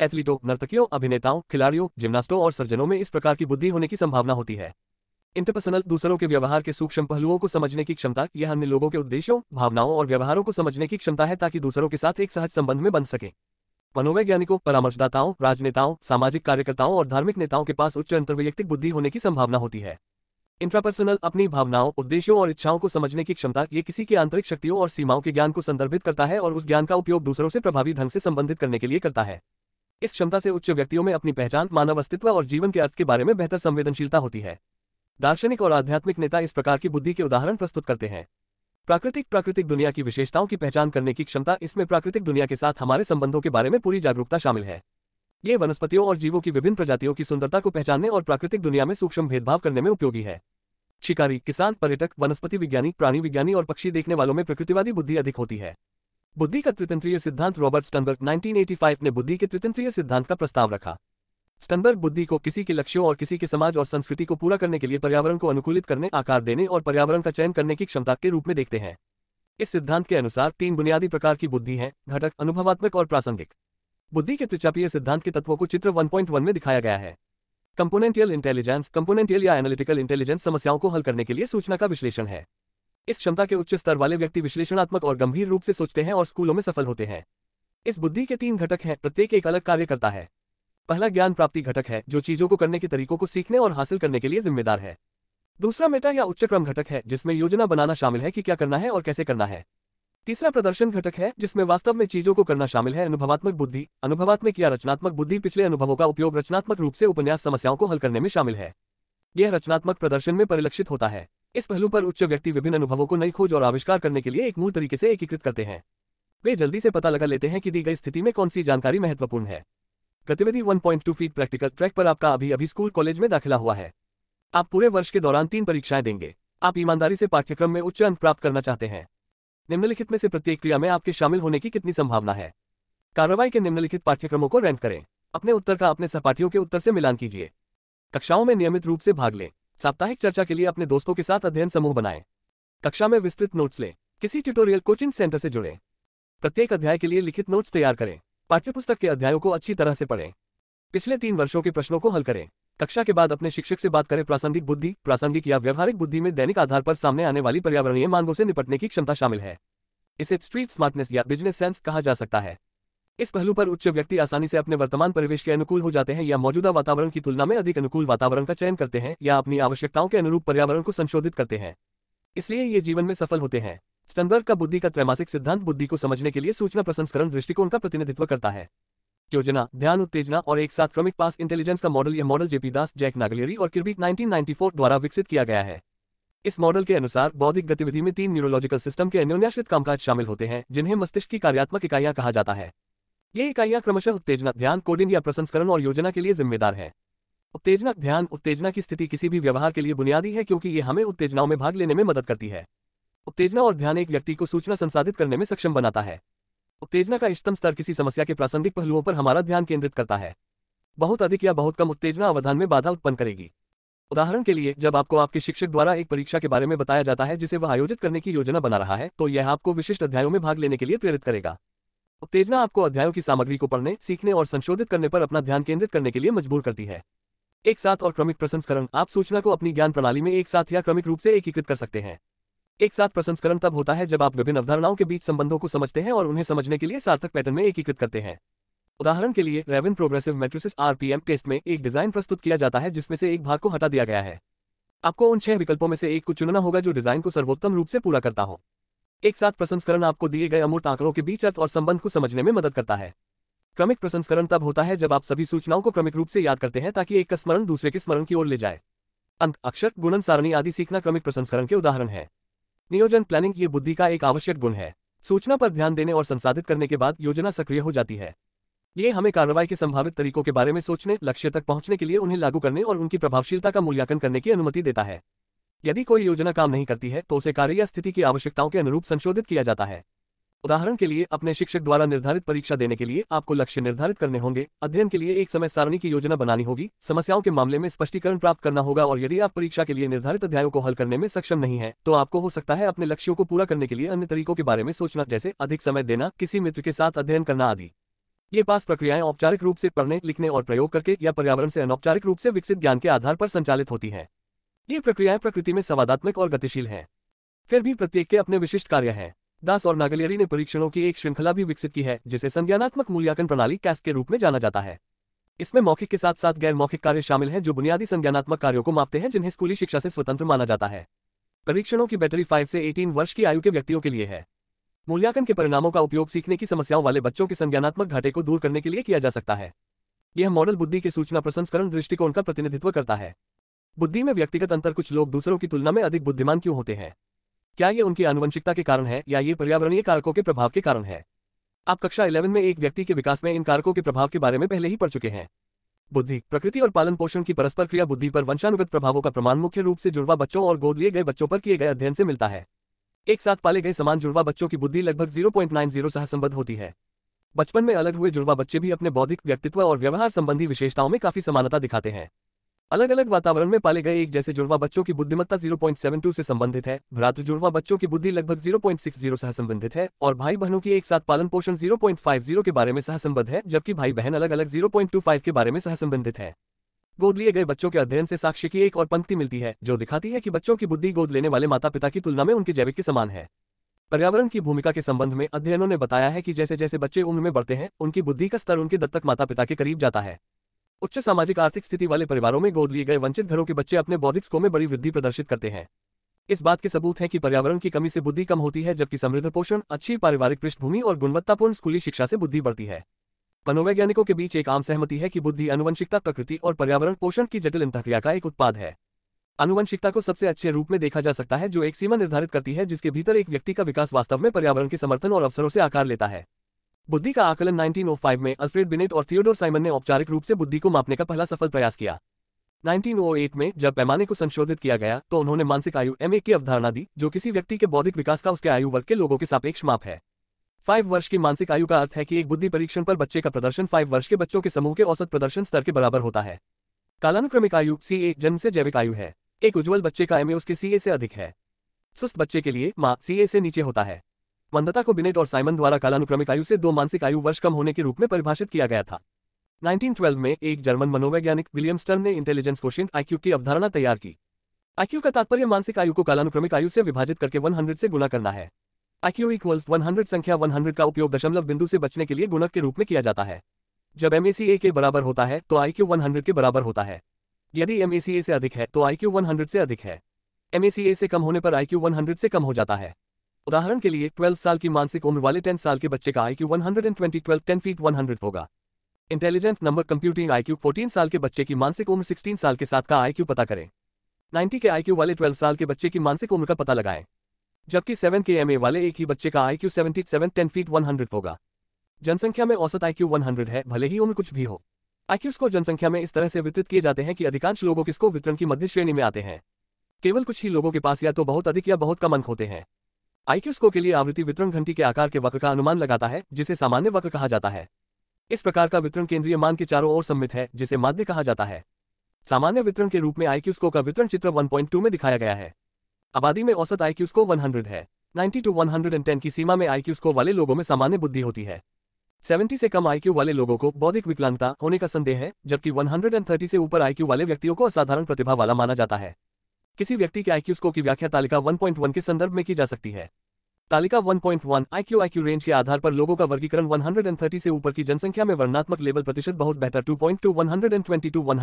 एथलीटों नर्तकियों अभिनेताओं खिलाड़ियों जिम्नास्टों और सर्जनों में इस प्रकार की बुद्धि होने की संभावना होती है इंटरपर्सनल दूसरों के व्यवहार के सूक्ष्म पहलुओं को समझने की क्षमता यह अन्य लोगों के उद्देश्यों भावनाओं और व्यवहारों को समझने की क्षमता है ताकि दूसरों के साथ एक सहज संबंध में बन सके मनोवैज्ञानिकों परामर्शदाताओं राजनेताओं सामाजिक कार्यकर्ताओं और धार्मिक नेताओं के पास उच्च अंतर्वैयक्तिक बुद्धि होने की संभावना होती है इंट्रापर्सनल अपनी भावनाओं उद्देश्यों और इच्छाओं को समझने की क्षमता ये किसी की आंतरिक शक्तियों और सीमाओं के ज्ञान को संदर्भित करता है और उस ज्ञान का उपयोग दूसरों से प्रभावी ढंग से संबंधित करने के लिए करता है इस क्षमता से उच्च व्यक्तियों में अपनी पहचान मानव अस्तित्व और जीवन के अर्थ के बारे में बेहतर संवेदनशीलता होती है दार्शनिक और आध्यात्मिक नेता इस प्रकार की बुद्धि के उदाहरण प्रस्तुत करते हैं प्राकृतिक प्राकृतिक दुनिया की विशेषताओं की पहचान करने की क्षमता इसमें प्राकृतिक दुनिया के साथ हमारे संबंधों के बारे में पूरी जागरूकता शामिल है ये वनस्पतियों और जीवों की विभिन्न प्रजातियों की सुंदरता को पहचानने और प्राकृतिक दुनिया में सूक्ष्म भेदभाव करने में उपयोगी है शिकारी किसान पर्यटक वनस्पति विज्ञानी प्राणी विज्ञानी और पक्षी देखने वालों में प्रकृतिवादी बुद्धि अधिक होती है बुद्धि का त्रितंत्रीय सिद्धांत रॉबर्ट स्टनबर्ग 1985 ने बुद्धि के त्रितंत्रीय सिद्धांत का प्रस्ताव रखा स्टनबर्ग बुद्धि को किसी के लक्ष्यों और किसी के समाज और संस्कृति को पूरा करने के लिए पर्यावरण को अनुकूलित करने आकार देने और पर्यावरण का चयन करने की क्षमता के रूप में देखते हैं इस सिद्धांत के अनुसार तीन बुनियादी प्रकार की बुद्धि है घटक अनुभवात्मक और प्रासंगिक बुद्धि के त्रिचापीय सिद्धांत के तत्वों को चित्र 1.1 में दिखाया गया है कंपोनेंटियल इंटेलिजेंस कंपोनेंटियल या एनालिटिकल इंटेलिजेंस समस्याओं को हल करने के लिए सूचना का विश्लेषण है इस क्षमता के उच्च स्तर वाले व्यक्ति विश्लेषणात्मक और गंभीर रूप से सोचते हैं और स्कूलों में सफल होते हैं इस बुद्धि के तीन घटक हैं प्रत्येक एक अलग कार्य करता है पहला ज्ञान प्राप्ति घटक है जो चीजों को करने के तरीकों को सीखने और हासिल करने के लिए जिम्मेदार है दूसरा मेटा या उच्च क्रम घटक है जिसमें योजना बनाना शामिल है कि क्या करना है और कैसे करना है तीसरा प्रदर्शन घटक है जिसमें वास्तव में चीजों को करना शामिल है अनुभवात्मक बुद्धि अनुभवात्मक या रचनात्मक बुद्धि पिछले अनुभवों का उपयोग रचनात्मक रूप से उपन्यास समस्याओं को हल करने में शामिल है यह रचनात्मक प्रदर्शन में परिलक्षित होता है इस पहलू पर उच्च व्यक्ति विभिन्न अनुभवों को नई खोज और आविष्कार करने के लिए एक मूल तरीके से एकीकृत करते हैं वे जल्दी से पता लगा लेते हैं कि दी गई स्थिति में कौन सी जानकारी महत्वपूर्ण है गतिविधि 1.2 फीट प्रैक्टिकल ट्रैक पर आपका अभी अभी स्कूल कॉलेज में दाखिला हुआ है आप पूरे वर्ष के दौरान तीन परीक्षाएं देंगे आप ईमानदारी से पाठ्यक्रम में उच्च अंक प्राप्त करना चाहते हैं निम्नलिखित में से प्रत्येक क्रिया में आपके शामिल होने की कितनी संभावना है कार्रवाई के निम्नलिखित पाठ्यक्रमों को रैंक करें अपने उत्तर का अपने सहपाठियों के उत्तर से मिलान कीजिए कक्षाओं में नियमित रूप से भाग लें साप्ताहिक चर्चा के लिए अपने दोस्तों के साथ अध्ययन समूह बनाएं कक्षा में विस्तृत नोट्स लें किसी ट्यूटोरियल कोचिंग सेंटर से जुड़ें प्रत्येक अध्याय के लिए लिखित नोट्स तैयार करें पाठ्यपुस्तक के अध्यायों को अच्छी तरह से पढ़ें पिछले तीन वर्षों के प्रश्नों को हल करें कक्षा के बाद अपने शिक्षक से बात करें प्रासंगिक बुद्धि प्रासंगिक या व्यवहारिक बुद्धि में दैनिक आधार पर सामने आने वाली पर्यावरणीय मांगों से निपटने की क्षमता शामिल है इसे स्ट्रीट स्मार्टनेस या बिजनेस सेंस कहा जा सकता है इस पहलू पर उच्च व्यक्ति आसानी से अपने वर्तमान परिवेश के अनुकूल हो जाते हैं या मौजूदा वातावरण की तुलना में अधिक अनुकूल वातावरण का चयन करते हैं या अपनी आवश्यकताओं के अनुरूप पर्यावरण को संशोधित करते हैं इसलिए ये जीवन में सफल होते हैं स्टनबर्ग का बुद्धि का त्रैमासिक सिद्धांत बुद्धि को समझने के लिए सूचना प्रसंस्करण दृष्टिकोण का प्रतिनिधित्व करता है योजना ध्यान उत्तेजना और एक साथ क्रमिक पास इंटेलिजेंस का मॉडल यह model JP Das Jack Naglieri और किरबिक 1994 द्वारा विकसित किया गया है इस मॉडल के अनुसार बौद्धिक गतिविधि में तीन न्यूरोलॉजिकल सिस्टम के अन्योन्याश्रित कामकाज शामिल होते हैं जिन्हें मस्तिष्क की कार्यात्मक इकाइयां कहा जाता है ये इकाइयां क्रमशः उत्तेजना ध्यान कोडिंग या प्रसंस्करण और योजना के लिए जिम्मेदार है उत्तेजना ध्यान उत्तेजना की स्थिति किसी भी व्यवहार के लिए बुनियादी है क्योंकि ये हमें उत्तेजनाओं में भाग लेने में मदद करती है उत्तेजना और ध्यान एक व्यक्ति को सूचना संसाधित करने में सक्षम बनाता है उत्तेजना का इष्टतम स्तर किसी समस्या के प्रासंगिक पहलुओं पर हमारा ध्यान केंद्रित करता है बहुत अधिक या बहुत कम उत्तेजना अवधान में बाधा उत्पन्न करेगी उदाहरण के लिए जब आपको आपके शिक्षक द्वारा एक परीक्षा के बारे में बताया जाता है जिसे वह आयोजित करने की योजना बना रहा है तो यह आपको विशिष्ट अध्यायों में भाग लेने के लिए प्रेरित करेगा उत्तेजना आपको अध्यायों की सामग्री को पढ़ने सीखने और संशोधित करने पर अपना ध्यान केंद्रित करने के लिए मजबूर करती है एक साथ और क्रमिक प्रसंस्करण आप सूचना को अपनी ज्ञान प्रणाली में एक साथ या क्रमिक रूप से एकीकृत कर सकते हैं एक साथ प्रसंस्करण तब होता है जब आप विभिन्न अवधारणाओं के बीच संबंधों को समझते हैं और उन्हें समझने के लिए सार्थक पैटर्न में एकीकृत करते हैं उदाहरण के लिए Raven progressive matrices RPM test में एक डिजाइन प्रस्तुत किया जाता है जिसमें से एक भाग को हटा दिया गया है आपको उन छह विकल्पों में से एक को चुनना होगा जो डिजाइन को सर्वोत्तम रूप से पूरा करता हो एक साथ प्रसंस्करण आपको दिए गए अमूर्त आंकड़ों के बीच अर्थ और संबंध को समझने में मदद करता है क्रमिक प्रसंस्करण तब होता है जब आप सभी सूचनाओं को क्रमिक रूप से याद करते हैं ताकि एक का स्मरण दूसरे के स्मरण की ओर ले जाए अंक अक्षर गुणन सारणी आदि सीखना क्रमिक प्रसंस्करण के उदाहरण है नियोजन प्लानिंग ये बुद्धि का एक आवश्यक गुण है सूचना पर ध्यान देने और संसाधित करने के बाद योजना सक्रिय हो जाती है ये हमें कार्रवाई के संभावित तरीकों के बारे में सोचने लक्ष्य तक पहुंचने के लिए उन्हें लागू करने और उनकी प्रभावशीलता का मूल्यांकन करने की अनुमति देता है यदि कोई योजना काम नहीं करती है तो उसे कार्य या स्थिति की आवश्यकताओं के अनुरूप संशोधित किया जाता है उदाहरण के लिए अपने शिक्षक द्वारा निर्धारित परीक्षा देने के लिए आपको लक्ष्य निर्धारित करने होंगे अध्ययन के लिए एक समय सारणी की योजना बनानी होगी समस्याओं के मामले में स्पष्टीकरण प्राप्त करना होगा और यदि आप परीक्षा के लिए निर्धारित अध्यायों को हल करने में सक्षम नहीं है तो आपको हो सकता है अपने लक्ष्यों को पूरा करने के लिए अन्य तरीकों के बारे में सोचना जैसे अधिक समय देना किसी मित्र के साथ अध्ययन करना आदि ये पास प्रक्रियाएं औपचारिक रूप से पढ़ने लिखने और प्रयोग करके या पर्यावरण से अनौपचारिक रूप से विकसित ज्ञान के आधार पर संचालित होती हैं ये प्रक्रियाएं प्रकृति में संवादात्मक और गतिशील हैं फिर भी प्रत्येक के अपने विशिष्ट कार्य हैं दास और नागलियरी ने परीक्षणों की एक श्रृंखला भी विकसित की है जिसे संज्ञानात्मक मूल्यांकन प्रणाली कैस के रूप में जाना जाता है इसमें मौखिक के साथ साथ गैर मौखिक कार्य शामिल हैं जो बुनियादी संज्ञानात्मक कार्यों को मापते हैं जिन्हें स्कूली शिक्षा से स्वतंत्र माना जाता है परीक्षणों की बैटरी फाइव से एटीन वर्ष की आयु के व्यक्तियों के लिए है मूल्यांकन के परिणामों का उपयोग सीखने की समस्याओं वाले बच्चों के संज्ञानात्मक घाटे को दूर करने के लिए किया जा सकता है यह मॉडल बुद्धि के सूचना प्रसंस्करण दृष्टिकोण का प्रतिनिधित्व करता है बुद्धि में व्यक्तिगत अंतर कुछ लोग दूसरों की तुलना में अधिक बुद्धिमान क्यों होते हैं क्या ये उनकी आनुवंशिकता के कारण है या ये पर्यावरणीय कारकों के प्रभाव के कारण है आप कक्षा इलेवन में एक व्यक्ति के विकास में इन कारकों के प्रभाव के बारे में पहले ही पढ़ चुके हैं बुद्धि प्रकृति और पालन पोषण की परस्पर क्रिया बुद्धि पर वंशानुगत प्रभावों का प्रमाण मुख्य रूप से जुड़वा बच्चों और गोद लिए गए बच्चों पर किए गए अध्ययन से मिलता है एक साथ पाले गए समान जुड़वा बच्चों की बुद्धि लगभग जीरो सहसंबद्ध होती है बचपन में अलग हुए जुड़वा बच्चे भी अपने बौद्धिक व्यक्तित्व और व्यवहार संबंधी विशेषताओं में काफी समानता दिखाते हैं अलग अलग वातावरण में पाले गए एक जैसे जुड़वा बच्चों की बुद्धिमत्ता 0.72 से संबंधित है भ्रातृ जुड़वा बच्चों की बुद्धि लगभग 0.60 सह संबंधित है और भाई बहनों की एक साथ पालन पोषण 0.50 के बारे में सहसंबद्ध है जबकि भाई बहन अलग अलग 0.25 के बारे में सहसंबंधित है गोद लिए गए बच्चों के अध्ययन से साक्ष्य की एक और पंक्ति मिलती है जो दिखाती है कि बच्चों की बुद्धि गोद लेने वाले माता पिता की तुलना में उनके जैविक के समान है पर्यावरण की भूमिका के संबंध में अध्ययनों ने बताया है कि जैसे जैसे बच्चे उम्र में बढ़ते हैं उनकी बुद्धि का स्तर उनके दत्तक माता पिता के करीब जाता है उच्च सामाजिक आर्थिक स्थिति वाले परिवारों में गोद लिए गए वंचित घरों के बच्चे अपने बौद्धिक स्कोर में बड़ी वृद्धि प्रदर्शित करते हैं इस बात के सबूत है कि पर्यावरण की कमी से बुद्धि कम होती है जबकि समृद्ध पोषण अच्छी पारिवारिक पृष्ठभूमि और गुणवत्तापूर्ण स्कूली शिक्षा से बुद्धि बढ़ती है मनोवैज्ञानिकों के बीच एक आम सहमति है कि बुद्धि अनुवंशिकता प्रकृति और पर्यावरण पोषण की जटिल इंतक्रिया का एक उत्पाद है अनुवंशिकता को सबसे अच्छे रूप में देखा जा सकता है जो एक सीमा निर्धारित करती है जिसके भीतर एक व्यक्ति का विकास वास्तव में पर्यावरण के समर्थन और अवसरों से आकार लेता है बुद्धि का आकलन 1905 में अल्फ्रेड बिनेट और थियोडोर साइमन ने औपचारिक रूप से बुद्धि को मापने का पहला सफल प्रयास किया 1908 में जब पैमाने को संशोधित किया गया तो उन्होंने मानसिक आयु एम की अवधारणा दी जो किसी व्यक्ति के बौद्धिक विकास का उसके आयु वर्ग के लोगों के सापेक्ष माप है फाइव वर्ष की मानसिक आयु का अर्थ है कि एक बुद्धि परीक्षण पर बच्चे का प्रदर्शन फाइव वर्ष के बच्चों के समूह के औसत प्रदर्शन स्तर के बराबर होता है कालानुक्रमिक आयु सी जन्म से जैविक आयु है एक उज्ज्वल बच्चे का एम उसके सी से अधिक है सुस्त बच्चे के लिए माँ सी से नीचे होता है मंदता को बिनेट और साइमन द्वारा कालानुक्रमिक आयु से दो मानसिक आयु वर्ष कम होने के रूप में परिभाषित किया गया था 1912 में एक जर्मन मनोवैज्ञानिक विलियम स्टर्न ने इंटेलिजेंस क्वेश्चन आईक्यू की अवधारणा तैयार की आईक्यू का तात्पर्य मानसिक आयु को कालानुक्रमिक आयु से विभाजित करके 100 से गुना करना है आईक्यू इक्वल्स 100 संख्या 100 का उपयोग दशमलव बिंदु से बचने के लिए गुणक के रूप में किया जाता है जब एम के बराबर होता है तो आईक्यू वन के बराबर होता है यदि एम से अधिक है तो आईक्यू वन से अधिक है एम से कम होने पर आईक्यू वन से कम हो जाता है उदाहरण के लिए 12 साल की मानसिक उम्र वाले 10 साल के बच्चे का I Q one hundred and twenty ten feet one hundred होगा intelligent number computing I Q fourteen साल के बच्चे की मानसिक उम्र सिक्सटीन साल के साथ का आई पता करें नाइन्टी के आई वाले ट्वेल्व साल के बच्चे की मानसिक उम्र का पता लगाएं जबकि सेवन के एम ए वाले एक ही बच्चे का I Q seventy seven ten feet one hundred होगा जनसंख्या में औसत आई क्यू वन हंड्रेड है भले ही उम्र कुछ भी हो आईक्यू को जनसंख्या में इस तरह से वितरित किए जाते हैं कि अधिकांश लोगों स्कोर वितरण की मध्य श्रेणी में आते हैं केवल कुछ ही लोगों के पास या तो बहुत अधिक या बहुत कम अंक होते हैं आईक्यू स्कोर के लिए आवृत्ति वितरण घंटी के आकार के वक्र का अनुमान लगाता है जिसे सामान्य वक्र कहा जाता है इस प्रकार का वितरण केंद्रीय मान के चारों ओर सम्मित है जिसे माध्य कहा जाता है सामान्य वितरण के रूप में आईक्यू स्कोर का वितरण चित्र 1.2 में दिखाया गया है आबादी में औसत आईक्यू स्कोर हंड्रेड है नाइन्टी टू टेन की सीमा में आईक्यू स्कोर वाले लोगों में सामान्य बुद्धि होती है सेवेंटी से कम आईक्यू वाले लोगों को बौद्धिक विकलांगता होने का संदेह है जबकि थर्टी से ऊपर आईक्यू वाले व्यक्तियों को असाधारण प्रतिभा वाला माना जाता है किसी व्यक्ति के आईक्यू स्कोर की व्याख्या तालिका 1.1 के संदर्भ में की जा सकती है तालिका 1.1 पॉइंट आईक्यू आईक्यू रेंज के आधार पर लोगों का वर्गीकरण 130 से ऊपर की जनसंख्या में वर्णात्मक लेवल प्रतिशत बहुत बेहतर 2.2 point two one two one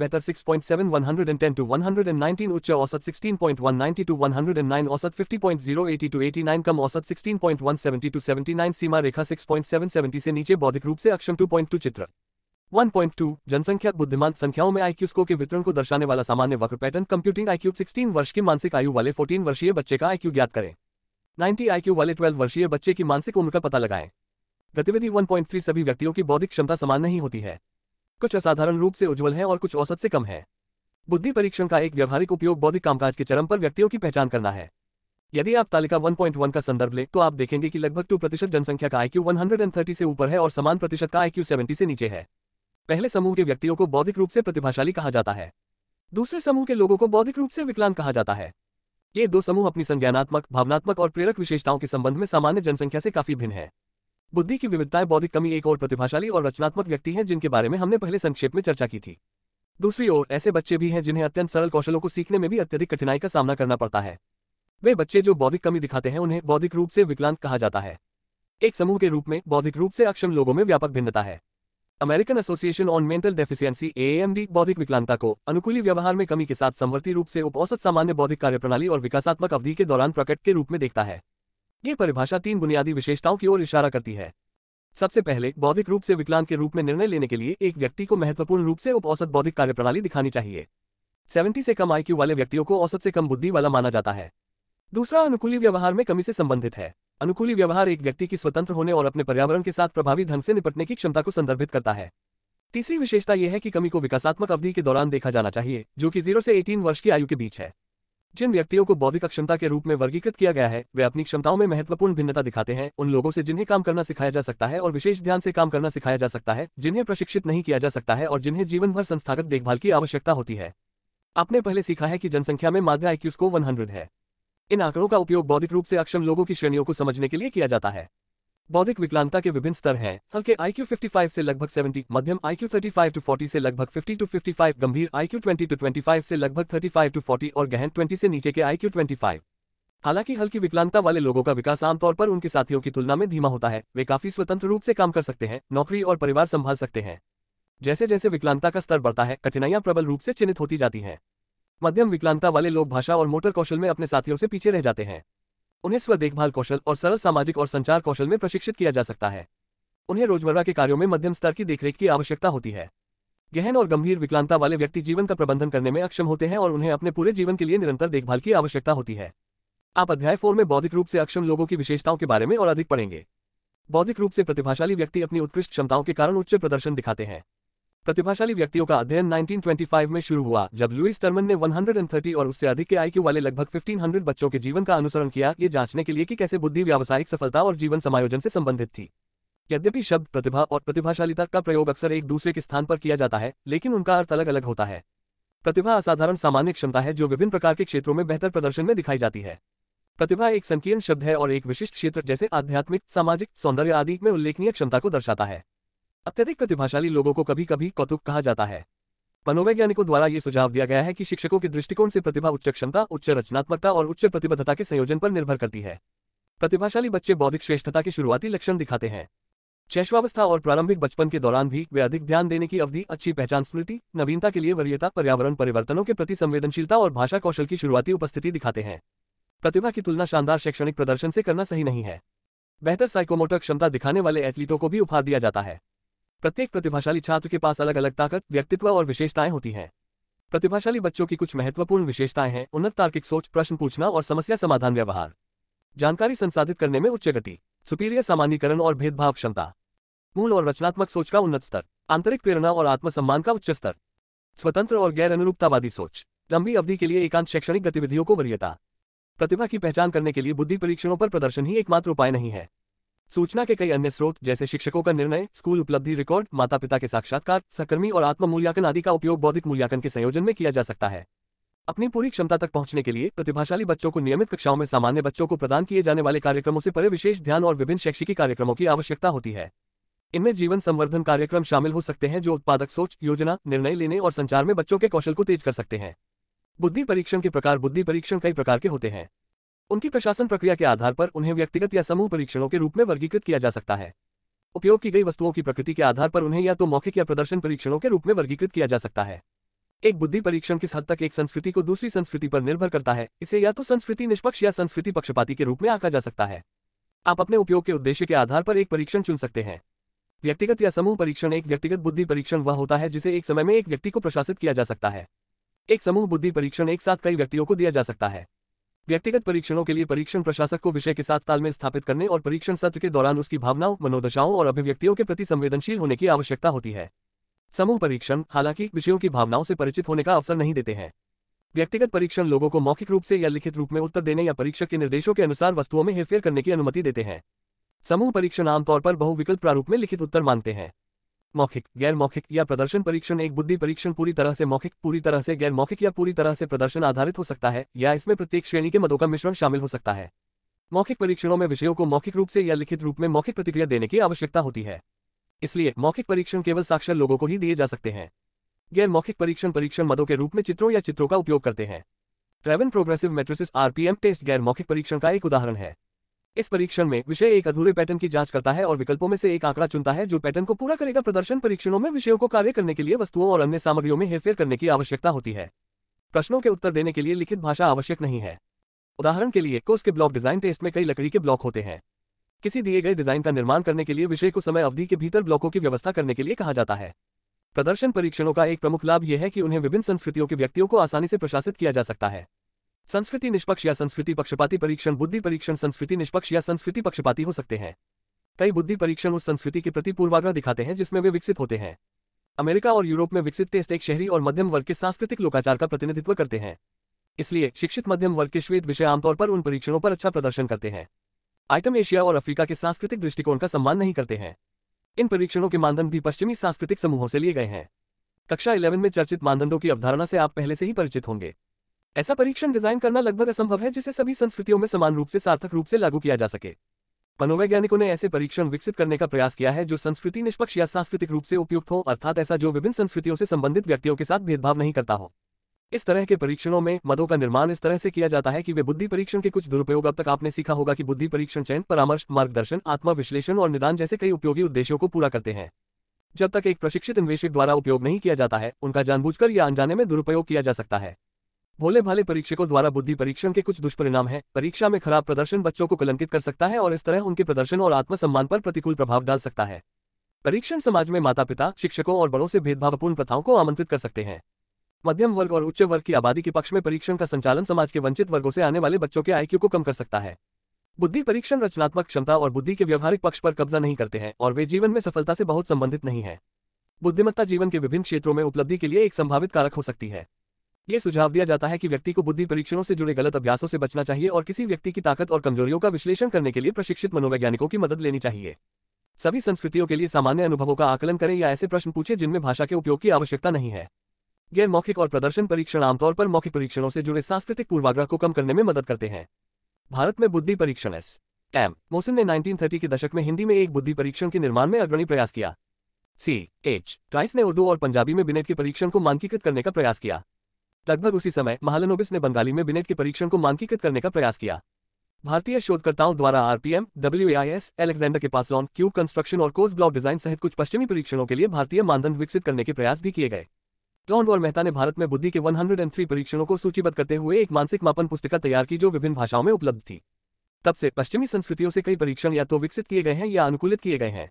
बेहतर 6.7 point seven one two one उच्च औसत 16.190 पॉइंट वन टू वन औसत fifty point zero two eighty कम औसत sixteen point one two seventy सीमा रेखा 6.770 से नीचे बौद्धिक रूप से अक्षम टू चित्र 1.2 जनसंख्या बुद्धिमान संख्याओं में आईक्यू स्कोर के वितरण को दर्शाने वाला सामान्य वक्र पैटर्न कंप्यूटिंग आईक्यू 16 वर्ष की मानसिक आयु वाले 14 वर्षीय बच्चे का आईक्यू ज्ञात करें 90 आईक्यू वाले 12 वर्षीय बच्चे की मानसिक उम्र का पता लगाएं गतिविधि 1.3 सभी व्यक्तियों की बौद्धिक क्षमता समान नहीं होती है कुछ असाधारण रूप से उज्ज्वल है और कुछ औसत से कम है बुद्धि परीक्षण का एक व्यवहारिक उपयोग बौद्धिक कामकाज के चरम पर व्यक्तियों की पहचान करना है यदि आप तालिका 1.1 का संदर्भ लें तो आप देखेंगे कि लगभग 2 प्रतिशत जनसंख्या का आईक्यू 130 से ऊपर है और समान प्रतिशत का आईक्यू 70 से नीचे है पहले समूह के व्यक्तियों को बौद्धिक रूप से प्रतिभाशाली कहा जाता है दूसरे समूह के लोगों को बौद्धिक रूप से विकलांग कहा जाता है ये दो समूह अपनी संज्ञानात्मक भावनात्मक और प्रेरक विशेषताओं के संबंध में सामान्य जनसंख्या से काफी भिन्न है बुद्धि की विविधताएं बौद्धिक कमी एक और प्रतिभाशाली और रचनात्मक व्यक्ति हैं जिनके बारे में हमने पहले संक्षेप में चर्चा की थी दूसरी ओर ऐसे बच्चे भी हैं जिन्हें अत्यंत सरल कौशलों को सीखने में भी अत्यधिक कठिनाई का सामना करना पड़ता है वे बच्चे जो बौद्धिक कमी दिखाते हैं उन्हें बौद्धिक रूप से विकलांग कहा जाता है एक समूह के रूप में बौद्धिक रूप से अक्षम लोगों में व्यापक भिन्नता है American Association on Mental Deficiency AMD बौद्धिक विकलांगता को अनुकूली व्यवहार में कमी के साथ समवर्ती रूप से उप औसत सामान्य बौद्धिक कार्यप्रणाली और विकासात्मक अवधि के दौरान प्रकट के रूप में देखता है ये परिभाषा तीन बुनियादी विशेषताओं की ओर इशारा करती है सबसे पहले बौद्धिक रूप से विकलांग के रूप में निर्णय लेने के लिए एक व्यक्ति को महत्वपूर्ण रूप से उप औसत बौद्धिक कार्यप्रणाली दिखानी चाहिए 70 से कम आईक्यू वाले व्यक्तियों को औसत से कम बुद्धि वाला माना जाता है दूसरा अनुकूली व्यवहार में कमी से संबंधित है अनुकूली व्यवहार एक व्यक्ति की स्वतंत्र होने और अपने पर्यावरण के साथ प्रभावी ढंग से निपटने की क्षमता को संदर्भित करता है तीसरी विशेषता यह है कि कमी को विकासात्मक अवधि के दौरान देखा जाना चाहिए जो कि जीरो से एटीन वर्ष की आयु के बीच है जिन व्यक्तियों को बौद्धिक अक्षमता के रूप में वर्गीकृत किया गया है वे अपनी क्षमताओं में महत्वपूर्ण भिन्नता दिखाते हैं उन लोगों से जिन्हें काम करना सिखाया जा सकता है और विशेष ध्यान से काम करना सिखाया जा सकता है जिन्हें प्रशिक्षित नहीं किया जा सकता है और जिन्हें जीवन भर संस्थागत देखभाल की आवश्यकता होती है आपने पहले सीखा है कि जनसंख्या में माध्यम आईक्यू को वन है इन आंकड़ों का उपयोग बौद्धिक रूप से अक्षम लोगों की श्रेणियों को समझने के लिए किया जाता है बौद्धिक विकलांगता के विभिन्न स्तर हैं हल्के आईक्यू 55 से लगभग 70, मध्यम आईक्यू 35 टू फोर्टी से लगभग 50 टू 55, गंभीर आईक्यू 20 टू 25 से लगभग 35 टू फोर्टी और गहन 20 से नीचे के आईक्यू 25। हालांकि हल्की विकलांगता वाले लोगों का विकास आमतौर पर उनके साथियों की तुलना में धीमा होता है वे काफी स्वतंत्र रूप से काम कर सकते हैं नौकरी और परिवार संभाल सकते हैं जैसे जैसे विकलांगता का स्तर बढ़ता है कठिनाइयां प्रबल रूप से चिन्हित होती जाती हैं मध्यम विकलांगता वाले लोग भाषा और मोटर कौशल में अपने साथियों से पीछे रह जाते हैं उन्हें स्व देखभाल कौशल और सरल सामाजिक और संचार कौशल में प्रशिक्षित किया जा सकता है उन्हें रोजमर्रा के कार्यों में मध्यम स्तर की देखरेख की आवश्यकता होती है गहन और गंभीर विकलांगता वाले व्यक्ति जीवन का प्रबंधन करने में अक्षम होते हैं और उन्हें अपने पूरे जीवन के लिए निरंतर देखभाल की आवश्यकता होती है आप अध्याय फोर में बौद्धिक रूप से अक्षम लोगों की विशेषताओं के बारे में और अधिक पढ़ेंगे बौद्धिक रूप से प्रतिभाशाली व्यक्ति अपनी उत्कृष्ट क्षमताओं के कारण उच्च प्रदर्शन दिखाते हैं प्रतिभाशाली व्यक्तियों का अध्ययन 1925 में शुरू हुआ जब लुइस टर्मन ने 130 और उससे अधिक के आईक्यू वाले लगभग 1500 बच्चों के जीवन का अनुसरण किया ये जांचने के लिए कि कैसे बुद्धि व्यावसायिक सफलता और जीवन समायोजन से संबंधित थी यद्यपि शब्द प्रतिभा और प्रतिभाशालीता का प्रयोग अक्सर एक दूसरे के स्थान पर किया जाता है लेकिन उनका अर्थ अलग अलग होता है प्रतिभा असाधारण सामान्य क्षमता है जो विभिन्न प्रकार के क्षेत्रों में बेहतर प्रदर्शन में दिखाई जाती है प्रतिभा एक संकीर्ण शब्द है और एक विशिष्ट क्षेत्र जैसे आध्यात्मिक सामाजिक सौंदर्य आदि में उल्लेखनीय क्षमता को दर्शाता है अत्यधिक प्रतिभाशाली लोगों को कभी कभी कौतुक कहा जाता है मनोवैज्ञानिकों द्वारा ये सुझाव दिया गया है कि शिक्षकों के दृष्टिकोण से प्रतिभा उच्च क्षमता उच्च रचनात्मकता और उच्च प्रतिबद्धता के संयोजन पर निर्भर करती है प्रतिभाशाली बच्चे बौद्धिक श्रेष्ठता के शुरुआती लक्षण दिखाते हैं शैशवावस्था और प्रारंभिक बचपन के दौरान भी वे अधिक ध्यान देने की अवधि अच्छी पहचान स्मृति नवीनता के लिए वरीयता पर्यावरण परिवर्तनों के प्रति संवेदनशीलता और भाषा कौशल की शुरुआती उपस्थिति दिखाते हैं प्रतिभा की तुलना शानदार शैक्षणिक प्रदर्शन से करना सही नहीं है बेहतर साइकोमोटर क्षमता दिखाने वाले एथलीटों को भी उपहार दिया जाता है प्रत्येक प्रतिभाशाली छात्र के पास अलग अलग ताकत व्यक्तित्व और विशेषताएं होती हैं प्रतिभाशाली बच्चों की कुछ महत्वपूर्ण विशेषताएं हैं उन्नत तार्किक सोच प्रश्न पूछना और समस्या समाधान व्यवहार जानकारी संसाधित करने में उच्च गति सुपीरियर सामान्यकरण और भेदभाव क्षमता मूल और रचनात्मक सोच का उन्नत स्तर आंतरिक प्रेरणा और आत्मसम्मान का उच्च स्तर स्वतंत्र और गैर अनुरूपतावादी सोच लंबी अवधि के लिए एकांत शैक्षणिक गतिविधियों को वरीयता प्रतिभा की पहचान करने के लिए बुद्धि परीक्षणों पर प्रदर्शन ही एकमात्र उपाय नहीं है सूचना के कई अन्य स्रोत जैसे शिक्षकों का निर्णय स्कूल उपलब्धि रिकॉर्ड माता पिता के साक्षात्कार सकर्मी और आत्म मूल्यांकन आदि का उपयोग बौद्धिक मूल्यांकन के संयोजन में किया जा सकता है अपनी पूरी क्षमता तक पहुंचने के लिए प्रतिभाशाली बच्चों को नियमित कक्षाओं में सामान्य बच्चों को प्रदान किए जाने वाले कार्यक्रमों से परे विशेष ध्यान और विभिन्न शैक्षिकी कार्यक्रमों की आवश्यकता होती है इनमें जीवन संवर्धन कार्यक्रम शामिल हो सकते हैं जो उत्पादक सोच योजना निर्णय लेने और संचार में बच्चों के कौशल को तेज कर सकते हैं बुद्धि परीक्षण के प्रकार बुद्धि परीक्षण कई प्रकार के होते हैं उनकी प्रशासन प्रक्रिया के आधार पर उन्हें व्यक्तिगत या समूह परीक्षणों के रूप में वर्गीकृत किया जा सकता है उपयोग की गई वस्तुओं की प्रकृति के आधार पर उन्हें या तो मौखिक या प्रदर्शन परीक्षणों के रूप में वर्गीकृत किया जा सकता है एक बुद्धि परीक्षण किस हद तक एक संस्कृति को दूसरी संस्कृति पर निर्भर करता है इसे या तो संस्कृति निष्पक्ष या संस्कृति पक्षपाती के रूप में आंका जा सकता है आप अपने उपयोग के उद्देश्य के आधार पर एक परीक्षण चुन सकते हैं व्यक्तिगत या समूह परीक्षण एक व्यक्तिगत बुद्धि परीक्षण वह होता है जिसे एक समय में एक व्यक्ति को प्रशासित किया जा सकता है एक समूह बुद्धि परीक्षण एक साथ कई व्यक्तियों को दिया जा सकता है व्यक्तिगत परीक्षणों के लिए परीक्षण प्रशासक को विषय के साथ तालमेल स्थापित करने और परीक्षण सत्र के दौरान उसकी भावनाओं मनोदशाओं और अभिव्यक्तियों के प्रति संवेदनशील होने की आवश्यकता होती है समूह परीक्षण हालांकि विषयों की भावनाओं से परिचित होने का अवसर नहीं देते हैं व्यक्तिगत परीक्षण लोगों को मौखिक रूप से या लिखित रूप में उत्तर देने या परीक्षक के निर्देशों के अनुसार वस्तुओं में हेरफेर करने की अनुमति देते हैं समूह परीक्षण आमतौर पर बहुविकल्प प्रारूप में लिखित उत्तर मांगते हैं मौखिक गैर मौखिक या प्रदर्शन परीक्षण एक बुद्धि परीक्षण पूरी तरह से मौखिक पूरी तरह से गैर मौखिक या पूरी तरह से प्रदर्शन आधारित हो सकता है या इसमें प्रत्येक श्रेणी के मदों का मिश्रण शामिल हो सकता है मौखिक परीक्षणों में विषयों को मौखिक रूप से या लिखित रूप में मौखिक प्रतिक्रिया देने की आवश्यकता होती है इसलिए मौखिक परीक्षण केवल साक्षर लोगों को ही दिए जा सकते हैं गैर मौखिक परीक्षण परीक्षण मदों के रूप में चित्रों या चित्रों का उपयोग करते हैं Raven progressive matrices RPM test गैर मौखिक परीक्षण का एक उदाहरण है इस परीक्षण में विषय एक अधूरे पैटर्न की जांच करता है और विकल्पों में से एक आंकड़ा चुनता है जो पैटर्न को पूरा करेगा प्रदर्शन परीक्षणों में विषयों को कार्य करने के लिए वस्तुओं और अन्य सामग्रियों में हेरफेर करने की आवश्यकता होती है प्रश्नों के उत्तर देने के लिए लिखित भाषा आवश्यक नहीं है उदाहरण के लिए कोर्स के ब्लॉक डिजाइन टेस्ट में कई लकड़ी के ब्लॉक होते हैं किसी दिए गए डिजाइन का निर्माण करने के लिए विषय को समय अवधि के भीतर ब्लॉकों की व्यवस्था करने के लिए कहा जाता है प्रदर्शन परीक्षणों का एक प्रमुख लाभ यह है कि उन्हें विभिन्न संस्कृतियों के व्यक्तियों को आसानी से प्रशासित किया जा सकता है संस्कृति निष्पक्ष या संस्कृति पक्षपाती परीक्षण बुद्धि परीक्षण संस्कृति निष्पक्ष या संस्कृति पक्षपाती हो सकते हैं कई बुद्धि परीक्षण उस संस्कृति के प्रति पूर्वाग्रह दिखाते हैं जिसमें वे विकसित होते हैं अमेरिका और यूरोप में विकसित टेस्ट एक शहरी और मध्यम वर्ग के सांस्कृतिक लोकाचार का प्रतिनिधित्व करते हैं इसलिए शिक्षित मध्यम वर्ग के श्वेत विषय आमतौर पर उन परीक्षणों पर अच्छा प्रदर्शन करते हैं आइटम एशिया और अफ्रीका के सांस्कृतिक दृष्टिकोण का सम्मान नहीं करते हैं इन परीक्षणों के मानदंड भी पश्चिमी सांस्कृतिक समूहों से लिए गए हैं कक्षा इलेवन में चर्चित मानदंडों की अवधारणा से आप पहले से ही परिचित होंगे ऐसा परीक्षण डिजाइन करना लगभग असंभव है जिसे सभी संस्कृतियों में समान रूप से सार्थक रूप से लागू किया जा सके मनोवैज्ञानिकों ने ऐसे परीक्षण विकसित करने का प्रयास किया है जो संस्कृति निष्पक्ष या सांस्कृतिक रूप से उपयुक्त हो अर्थात ऐसा जो विभिन्न संस्कृतियों से संबंधित व्यक्तियों के साथ भेदभाव नहीं करता हो इस तरह के परीक्षणों में मदों का निर्माण इस तरह से किया जाता है कि वे बुद्धि परीक्षण के कुछ दुरुपयोग अब तक आपने सीखा होगा कि बुद्धि परीक्षण चयन परामर्श मार्गदर्शन आत्मविश्लेषण और निदान जैसे कई उपयोगी उद्देश्यों को पूरा करते हैं जब तक एक प्रशिक्षित निवेशक द्वारा उपयोग नहीं किया जाता है उनका जानबूझकर या अनजाने में दुरुपयोग किया जा सकता है भोले भाले परीक्षकों द्वारा बुद्धि परीक्षण के कुछ दुष्परिणाम हैं परीक्षा में खराब प्रदर्शन बच्चों को कलंकित कर सकता है और इस तरह उनके प्रदर्शन और आत्मसम्मान पर प्रतिकूल प्रभाव डाल सकता है परीक्षण समाज में माता पिता शिक्षकों और बड़ों से भेदभावपूर्ण प्रथाओं को आमंत्रित कर सकते हैं मध्यम वर्ग और उच्च वर्ग की आबादी के पक्ष में परीक्षण का संचालन समाज के वंचित वर्गों से आने वाले बच्चों के आईक्यू को कम कर सकता है बुद्धि परीक्षण रचनात्मक क्षमता और बुद्धि के व्यवहारिक पक्ष पर कब्जा नहीं करते हैं और वे जीवन में सफलता से बहुत संबंधित नहीं है बुद्धिमत्ता जीवन के विभिन्न क्षेत्रों में उपलब्धि के लिए एक संभावित कारक हो सकती है ये सुझाव दिया जाता है कि व्यक्ति को बुद्धि परीक्षणों से जुड़े गलत अभ्यासों से बचना चाहिए और किसी व्यक्ति की ताकत और कमजोरियों का विश्लेषण करने के लिए प्रशिक्षित मनोवैज्ञानिकों की मदद लेनी चाहिए सभी संस्कृतियों के लिए सामान्य अनुभवों का आकलन करें या ऐसे प्रश्न पूछे जिनमें भाषा के उपयोग की आवश्यकता नहीं है गैर मौखिक और प्रदर्शन परीक्षण आमतौर पर मौखिक परीक्षणों से जुड़े सांस्कृतिक पूर्वाग्रह को कम करने में मदद करते हैं भारत में बुद्धि परीक्षण एस एम मोसिन ने 1930 के दशक में हिंदी में एक बुद्धि परीक्षण के निर्माण में अग्रणी प्रयास किया सी एच ट्राइस ने उर्दू और पंजाबी में बिनेट के परीक्षण को मानकीकृत करने का प्रयास किया लगभग उसी समय महालनोबिस ने बंगाली में बिनेट के परीक्षण को मानकीकृत करने का प्रयास किया भारतीय शोधकर्ताओं द्वारा आरपीएम डब्ल्यूएआईएस एलेक्जेंडर के पासलॉन क्यूब कंस्ट्रक्शन और कोस ब्लॉक डिजाइन सहित कुछ पश्चिमी परीक्षणों के लिए भारतीय मानदंड विकसित करने के प्रयास भी किए गए टॉन और मेहता ने भारत में बुद्धि के 103 परीक्षणों को सूचीबद्ध करते हुए एक मानसिक मापन पुस्तिका तैयार की जो विभिन्न भाषाओं में उपलब्ध थी तब से पश्चिमी संस्कृतियों से कई परीक्षण या तो विकसित किए गए हैं या अनुकूलित किए गए हैं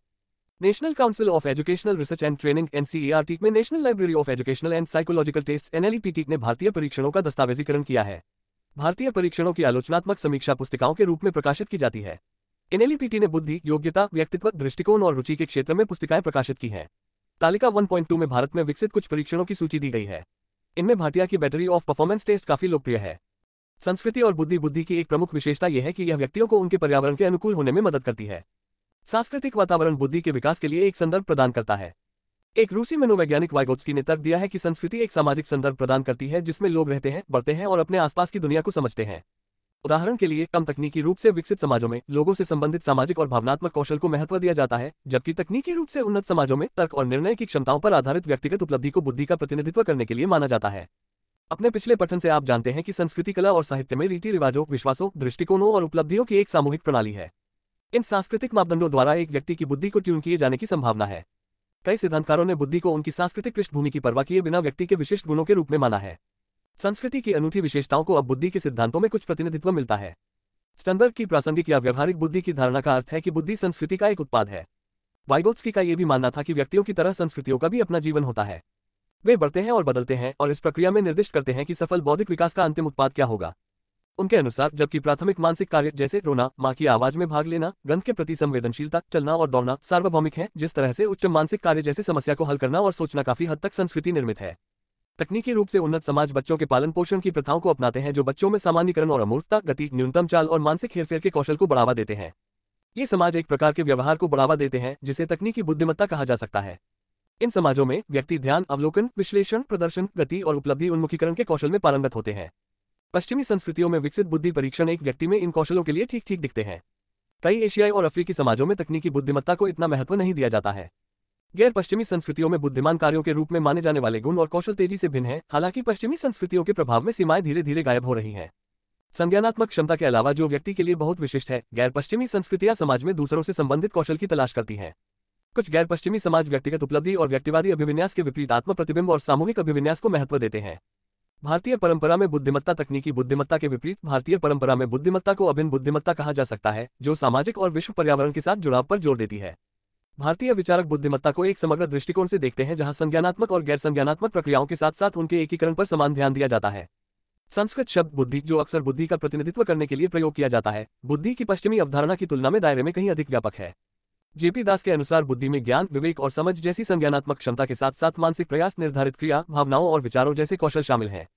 National Council of Educational Research and Training NCERT में National Library of Educational and Psychological Test NLEPT ने भारतीय परीक्षणों का दस्तावेजीकरण किया है भारतीय परीक्षणों की आलोचनात्मक समीक्षा पुस्तिकाओं के रूप में प्रकाशित की जाती है एनएलईपीटी e ने बुद्धि योग्यता व्यक्तित्व दृष्टिकोण और रुचि के क्षेत्र में पुस्तिकाएं प्रकाशित की हैं तालिका वन में भारत में विकसित कुछ परीक्षणों की सूची दी गई है इनमें भाटिया की बैटरी ऑफ परफॉर्मेंस टेस्ट काफी लोकप्रिय है संस्कृति और बुद्धि बुद्धि की एक प्रमुख विशेषता यह है कि यह व्यक्तियों को उनके पर्यावरण के अनुकूल होने में मदद करती है सांस्कृतिक वातावरण बुद्धि के विकास के लिए एक संदर्भ प्रदान करता है एक रूसी मनोवैज्ञानिक वाइगोत्सकी ने तर्क दिया है कि संस्कृति एक सामाजिक संदर्भ प्रदान करती है जिसमें लोग रहते हैं बढ़ते हैं और अपने आसपास की दुनिया को समझते हैं उदाहरण के लिए कम तकनीकी रूप से विकसित समाजों में लोगों से संबंधित सामाजिक और भावनात्मक कौशल को महत्व दिया जाता है जबकि तकनीकी रूप से उन्नत समाजों में तर्क और निर्णय की क्षमताओं पर आधारित व्यक्तिगत उपलब्धि को बुद्धि का प्रतिनिधित्व करने के लिए माना जाता है अपने पिछले पठन से आप जानते हैं कि संस्कृति कला और साहित्य में रीति रिवाजों विश्वासों दृष्टिकोणों और उपलब्धियों की एक सामूहिक प्रणाली है इन सांस्कृतिक मापदंडों द्वारा एक व्यक्ति की बुद्धि को ट्यून किए जाने की संभावना है कई सिद्धांतकारों ने बुद्धि को उनकी सांस्कृतिक पृष्ठभूमि की परवाह किए बिना व्यक्ति के विशिष्ट गुणों के रूप में माना है संस्कृति की अनूठी विशेषताओं को अब बुद्धि के सिद्धांतों में कुछ प्रतिनिधित्व मिलता है स्टनबर्ग की प्रासंगिक या व्यवहारिक बुद्धि की धारणा का अर्थ है कि बुद्धि संस्कृति का एक उत्पाद है वाइगोत्सकी का यह भी मानना था कि व्यक्तियों की तरह संस्कृतियों का भी अपना जीवन होता है वे बढ़ते हैं और बदलते हैं और इस प्रक्रिया में निर्दिष्ट करते हैं कि सफल बौद्धिक विकास का अंतिम उत्पाद क्या होगा उनके अनुसार जबकि प्राथमिक मानसिक कार्य जैसे रोना माँ की आवाज में भाग लेना गंध के प्रति संवेदनशीलता चलना और दौड़ना सार्वभौमिक है जिस तरह से उच्च मानसिक कार्य जैसे समस्या को हल करना और सोचना काफी हद तक संस्कृति निर्मित है तकनीकी रूप से उन्नत समाज बच्चों के पालन पोषण की प्रथाओं को अपनाते हैं जो बच्चों में सामान्यकरण और अमूर्तता गति न्यूनतम चाल और मानसिक हेरफेर के कौशल को बढ़ावा देते हैं ये समाज एक प्रकार के व्यवहार को बढ़ावा देते हैं जिसे तकनीकी बुद्धिमत्ता कहा जा सकता है इन समाजों में व्यक्ति ध्यान अवलोकन विश्लेषण प्रदर्शन गति और उपलब्धि उन्मुखीकरण के कौशल में पारंगत होते हैं पश्चिमी संस्कृतियों में विकसित बुद्धि परीक्षण एक व्यक्ति में इन कौशलों के लिए ठीक ठीक दिखते हैं कई एशियाई और अफ्रीकी समाजों में तकनीकी बुद्धिमत्ता को इतना महत्व नहीं दिया जाता है गैर पश्चिमी संस्कृतियों में बुद्धिमान कार्यों के रूप में माने जाने वाले गुण और कौशल तेजी से भिन्न हैं हालांकि पश्चिमी संस्कृतियों के प्रभाव में सीमाएं धीरे धीरे गायब हो रही हैं संज्ञानात्मक क्षमता के अलावा जो व्यक्ति के लिए बहुत विशिष्ट है गैर पश्चिमी संस्कृतियां समाज में दूसरों से संबंधित कौशल की तलाश करती हैं कुछ गैर पश्चिमी समाज व्यक्तिगत उपलब्धि और व्यक्तिवादी अभिविन्यास के विपरीत आत्म प्रतिबिंब और सामूहिक अभिविन्यास को महत्व देते हैं भारतीय परंपरा में बुद्धिमत्ता तकनीकी बुद्धिमत्ता के विपरीत भारतीय परंपरा में बुद्धिमत्ता को अभिन्न बुद्धिमत्ता कहा जा सकता है जो सामाजिक और विश्व पर्यावरण के साथ जुड़ाव पर जोर देती है भारतीय विचारक बुद्धिमत्ता को एक समग्र दृष्टिकोण से देखते हैं जहां संज्ञानात्मक और गैर संज्ञानात्मक प्रक्रियाओं के साथ साथ उनके एकीकरण पर समान ध्यान दिया जाता है संस्कृत शब्द बुद्धि जो अक्सर बुद्धि का प्रतिनिधित्व करने के लिए प्रयोग किया जाता है बुद्धि की पश्चिमी अवधारणा की तुलना में दायरे में कहीं अधिक व्यापक है जेपी दास के अनुसार बुद्धि में ज्ञान विवेक और समझ जैसी संज्ञानात्मक क्षमता के साथ साथ मानसिक प्रयास निर्धारित क्रिया भावनाओं और विचारों जैसे कौशल शामिल हैं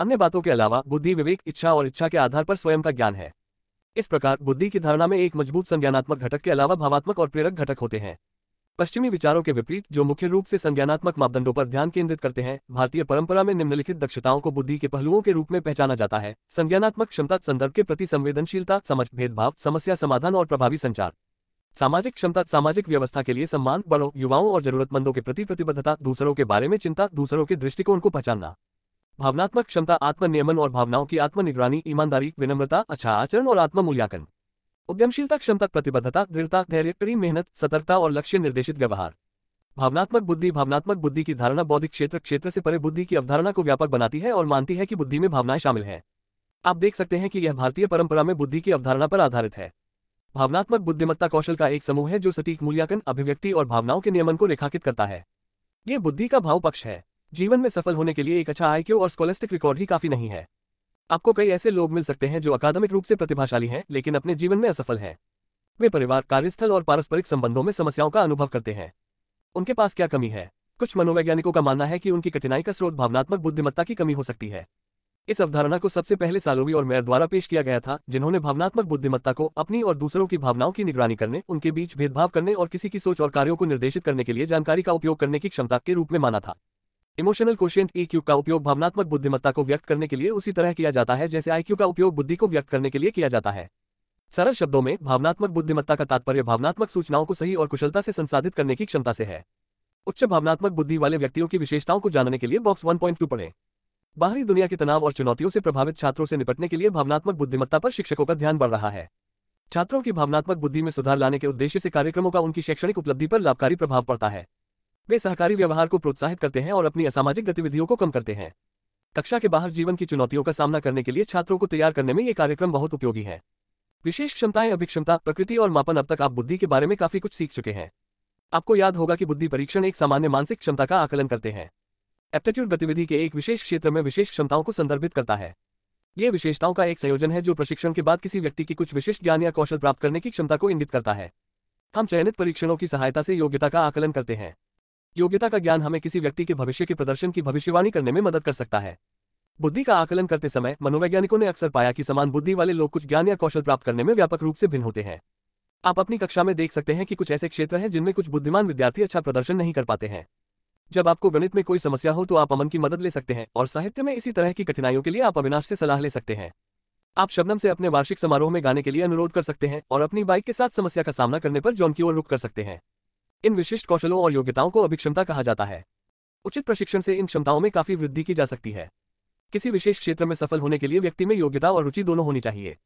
अन्य बातों के अलावा बुद्धि विवेक इच्छा और इच्छा के आधार पर स्वयं का ज्ञान है इस प्रकार बुद्धि की धारणा में एक मजबूत संज्ञानात्मक घटक के अलावा भावात्मक और प्रेरक घटक होते हैं पश्चिमी विचारों के विपरीत जो मुख्य रूप से संज्ञानात्मक मापदंडों पर ध्यान केंद्रित करते हैं भारतीय परंपरा में निम्नलिखित दक्षताओं को बुद्धि के पहलुओं के रूप में पहचाना जाता है संज्ञानात्मक क्षमता संदर्भ के प्रति संवेदनशीलता समझ भेदभाव समस्या समाधान और प्रभावी संचार सामाजिक क्षमता सामाजिक व्यवस्था के लिए सम्मान बड़ों युवाओं और जरूरतमंदों के प्रति प्रतिबद्धता दूसरों के बारे में चिंता दूसरों के दृष्टिकोण को पहचानना भावनात्मक क्षमता आत्मनियमन और भावनाओं की आत्मनिगरानी ईमानदारी विनम्रता अच्छा आचरण और आत्ममूल्यांकन उद्यमशीलता क्षमता प्रतिबद्धता दृढ़ता धैर्य कड़ी मेहनत सतर्कता और लक्ष्य निर्देशित व्यवहार भावनात्मक बुद्धि भावनात्मक बुद्धि की धारणा बौद्धिक क्षेत्र क्षेत्र से परे बुद्धि की अवधारणा को व्यापक बनाती है और मानती है कि बुद्धि में भावनाएं शामिल हैं आप देख सकते हैं कि यह भारतीय परंपरा में बुद्धि की अवधारणा पर आधारित है भावनात्मक बुद्धिमत्ता कौशल का एक समूह है जो सटीक मूल्यांकन अभिव्यक्ति और भावनाओं के नियमन को रेखांकित करता है ये बुद्धि का भाव पक्ष है जीवन में सफल होने के लिए एक अच्छा आईक्यू और स्कॉलिस्टिक रिकॉर्ड ही काफी नहीं है आपको कई ऐसे लोग मिल सकते हैं जो अकादमिक रूप से प्रतिभाशाली हैं लेकिन अपने जीवन में असफल हैं वे परिवार कार्यस्थल और पारस्परिक संबंधों में समस्याओं का अनुभव करते हैं उनके पास क्या कमी है कुछ मनोवैज्ञानिकों का मानना है कि उनकी कठिनाई का स्रोत भावनात्मक बुद्धिमत्ता की कमी हो सकती है इस अवधारणा को सबसे पहले सालोवी और मेयर द्वारा पेश किया गया था जिन्होंने भावनात्मक बुद्धिमत्ता को अपनी और दूसरों की भावनाओं की निगरानी करने उनके बीच भेदभाव करने और किसी की सोच और कार्यों को निर्देशित करने के लिए जानकारी का उपयोग करने की क्षमता के रूप में माना था इमोशनल क्वेश्चन ईक्यू का उपयोग भावनात्मक बुद्धिमत्ता को व्यक्त करने के लिए उसी तरह किया जाता है जैसे आईक्यू का उपयोग बुद्धि को व्यक्त करने के लिए किया जाता है सरल शब्दों में भावनात्मक बुद्धिमत्ता का तात्पर्य भावनात्मक सूचनाओं को सही और कुशलता से संसाधित करने की क्षमता से है उच्च भावनात्मक बुद्धि वाले व्यक्तियों की विशेषताओं को जानने के लिए बॉक्स 1.2 पढ़ें बाहरी दुनिया के तनाव और चुनौतियों से प्रभावित छात्रों से निपटने के लिए भावनात्मक बुद्धिमत्ता पर शिक्षकों का ध्यान बढ़ रहा है छात्रों की भावनात्मक बुद्धि में सुधार लाने के उद्देश्य से कार्यक्रमों का उनकी शैक्षणिक उपलब्धि पर लाभकारी प्रभाव पड़ता है वे सहकारी व्यवहार को प्रोत्साहित करते हैं और अपनी असामाजिक गतिविधियों को कम करते हैं कक्षा के बाहर जीवन की चुनौतियों का सामना करने के लिए छात्रों को तैयार करने में ये कार्यक्रम बहुत उपयोगी है विशेष क्षमताएं अभिक्षमता प्रकृति और मापन अब तक आप बुद्धि के बारे में काफी कुछ सीख चुके हैं आपको याद होगा कि बुद्धि परीक्षण एक सामान्य मानसिक क्षमता का आकलन करते हैं एप्टीट्यूड गतिविधि के एक विशेष क्षेत्र में विशेष क्षमताओं को संदर्भित करता है ये विशेषताओं का एक संयोजन है जो प्रशिक्षण के बाद किसी व्यक्ति की कुछ विशिष्ट ज्ञान या कौशल प्राप्त करने की क्षमता को इंगित करता है हम चयनित परीक्षणों की सहायता से योग्यता का आकलन करते हैं योग्यता का ज्ञान हमें किसी व्यक्ति के भविष्य के प्रदर्शन की भविष्यवाणी करने में मदद कर सकता है बुद्धि का आकलन करते समय मनोवैज्ञानिकों ने अक्सर पाया कि समान बुद्धि वाले लोग कुछ ज्ञान या कौशल प्राप्त करने में व्यापक रूप से भिन्न होते हैं आप अपनी कक्षा में देख सकते हैं कि कुछ ऐसे क्षेत्र हैं जिनमें कुछ बुद्धिमान विद्यार्थी अच्छा प्रदर्शन नहीं कर पाते हैं जब आपको गणित में कोई समस्या हो तो आप अमन की मदद ले सकते हैं और साहित्य में इसी तरह की कठिनाइयों के लिए आप अविनाश से सलाह ले सकते हैं आप शबनम से अपने वार्षिक समारोह में गाने के लिए अनुरोध कर सकते हैं और अपनी बाइक के साथ समस्या का सामना करने पर जॉन की ओर रुक कर सकते हैं इन विशिष्ट कौशलों और योग्यताओं को अभिक्षमता कहा जाता है उचित प्रशिक्षण से इन क्षमताओं में काफी वृद्धि की जा सकती है किसी विशेष क्षेत्र में सफल होने के लिए व्यक्ति में योग्यता और रुचि दोनों होनी चाहिए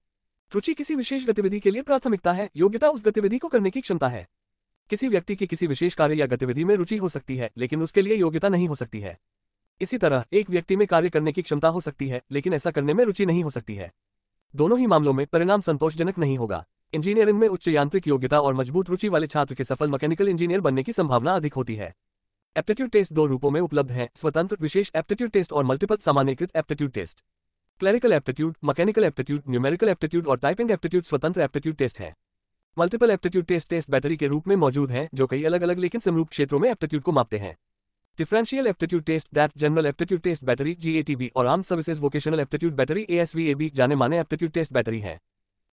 रुचि किसी विशेष गतिविधि के लिए प्राथमिकता है योग्यता उस गतिविधि को करने की क्षमता है किसी व्यक्ति की किसी विशेष कार्य या गतिविधि में रुचि हो सकती है लेकिन उसके लिए योग्यता नहीं हो सकती है इसी तरह एक व्यक्ति में कार्य करने की क्षमता हो सकती है लेकिन ऐसा करने में रुचि नहीं हो सकती है दोनों ही मामलों में परिणाम संतोषजनक नहीं होगा इंजीनियरिंग में उच्च यांत्रिक योग्यता और मजबूत रुचि वाले छात्र के सफल मैकेनिकल इंजीनियर बनने की संभावना अधिक होती है एप्टीट्यूड टेस्ट दो रूपों में उपलब्ध हैं स्वतंत्र विशेष एप्टीट्यूड टेस्ट और मल्टीपल सामान्यकृत aptitude test clerical aptitude mechanical aptitude numerical aptitude और टाइपिंग एप्टीट्यूड स्वतंत्र एप्टीट्यूड टेस्ट है multiple aptitude test test battery के रूप में मौजूद हैं जो कई अलग अलग लेकिन समरूप क्षेत्रों में एप्टीट्यूड को मापते हैं differential aptitude test that general aptitude test battery GATB और arm services vocational aptitude battery ASVAB जाने माने एप्टीट्यूड टेस्ट बैटरी हैं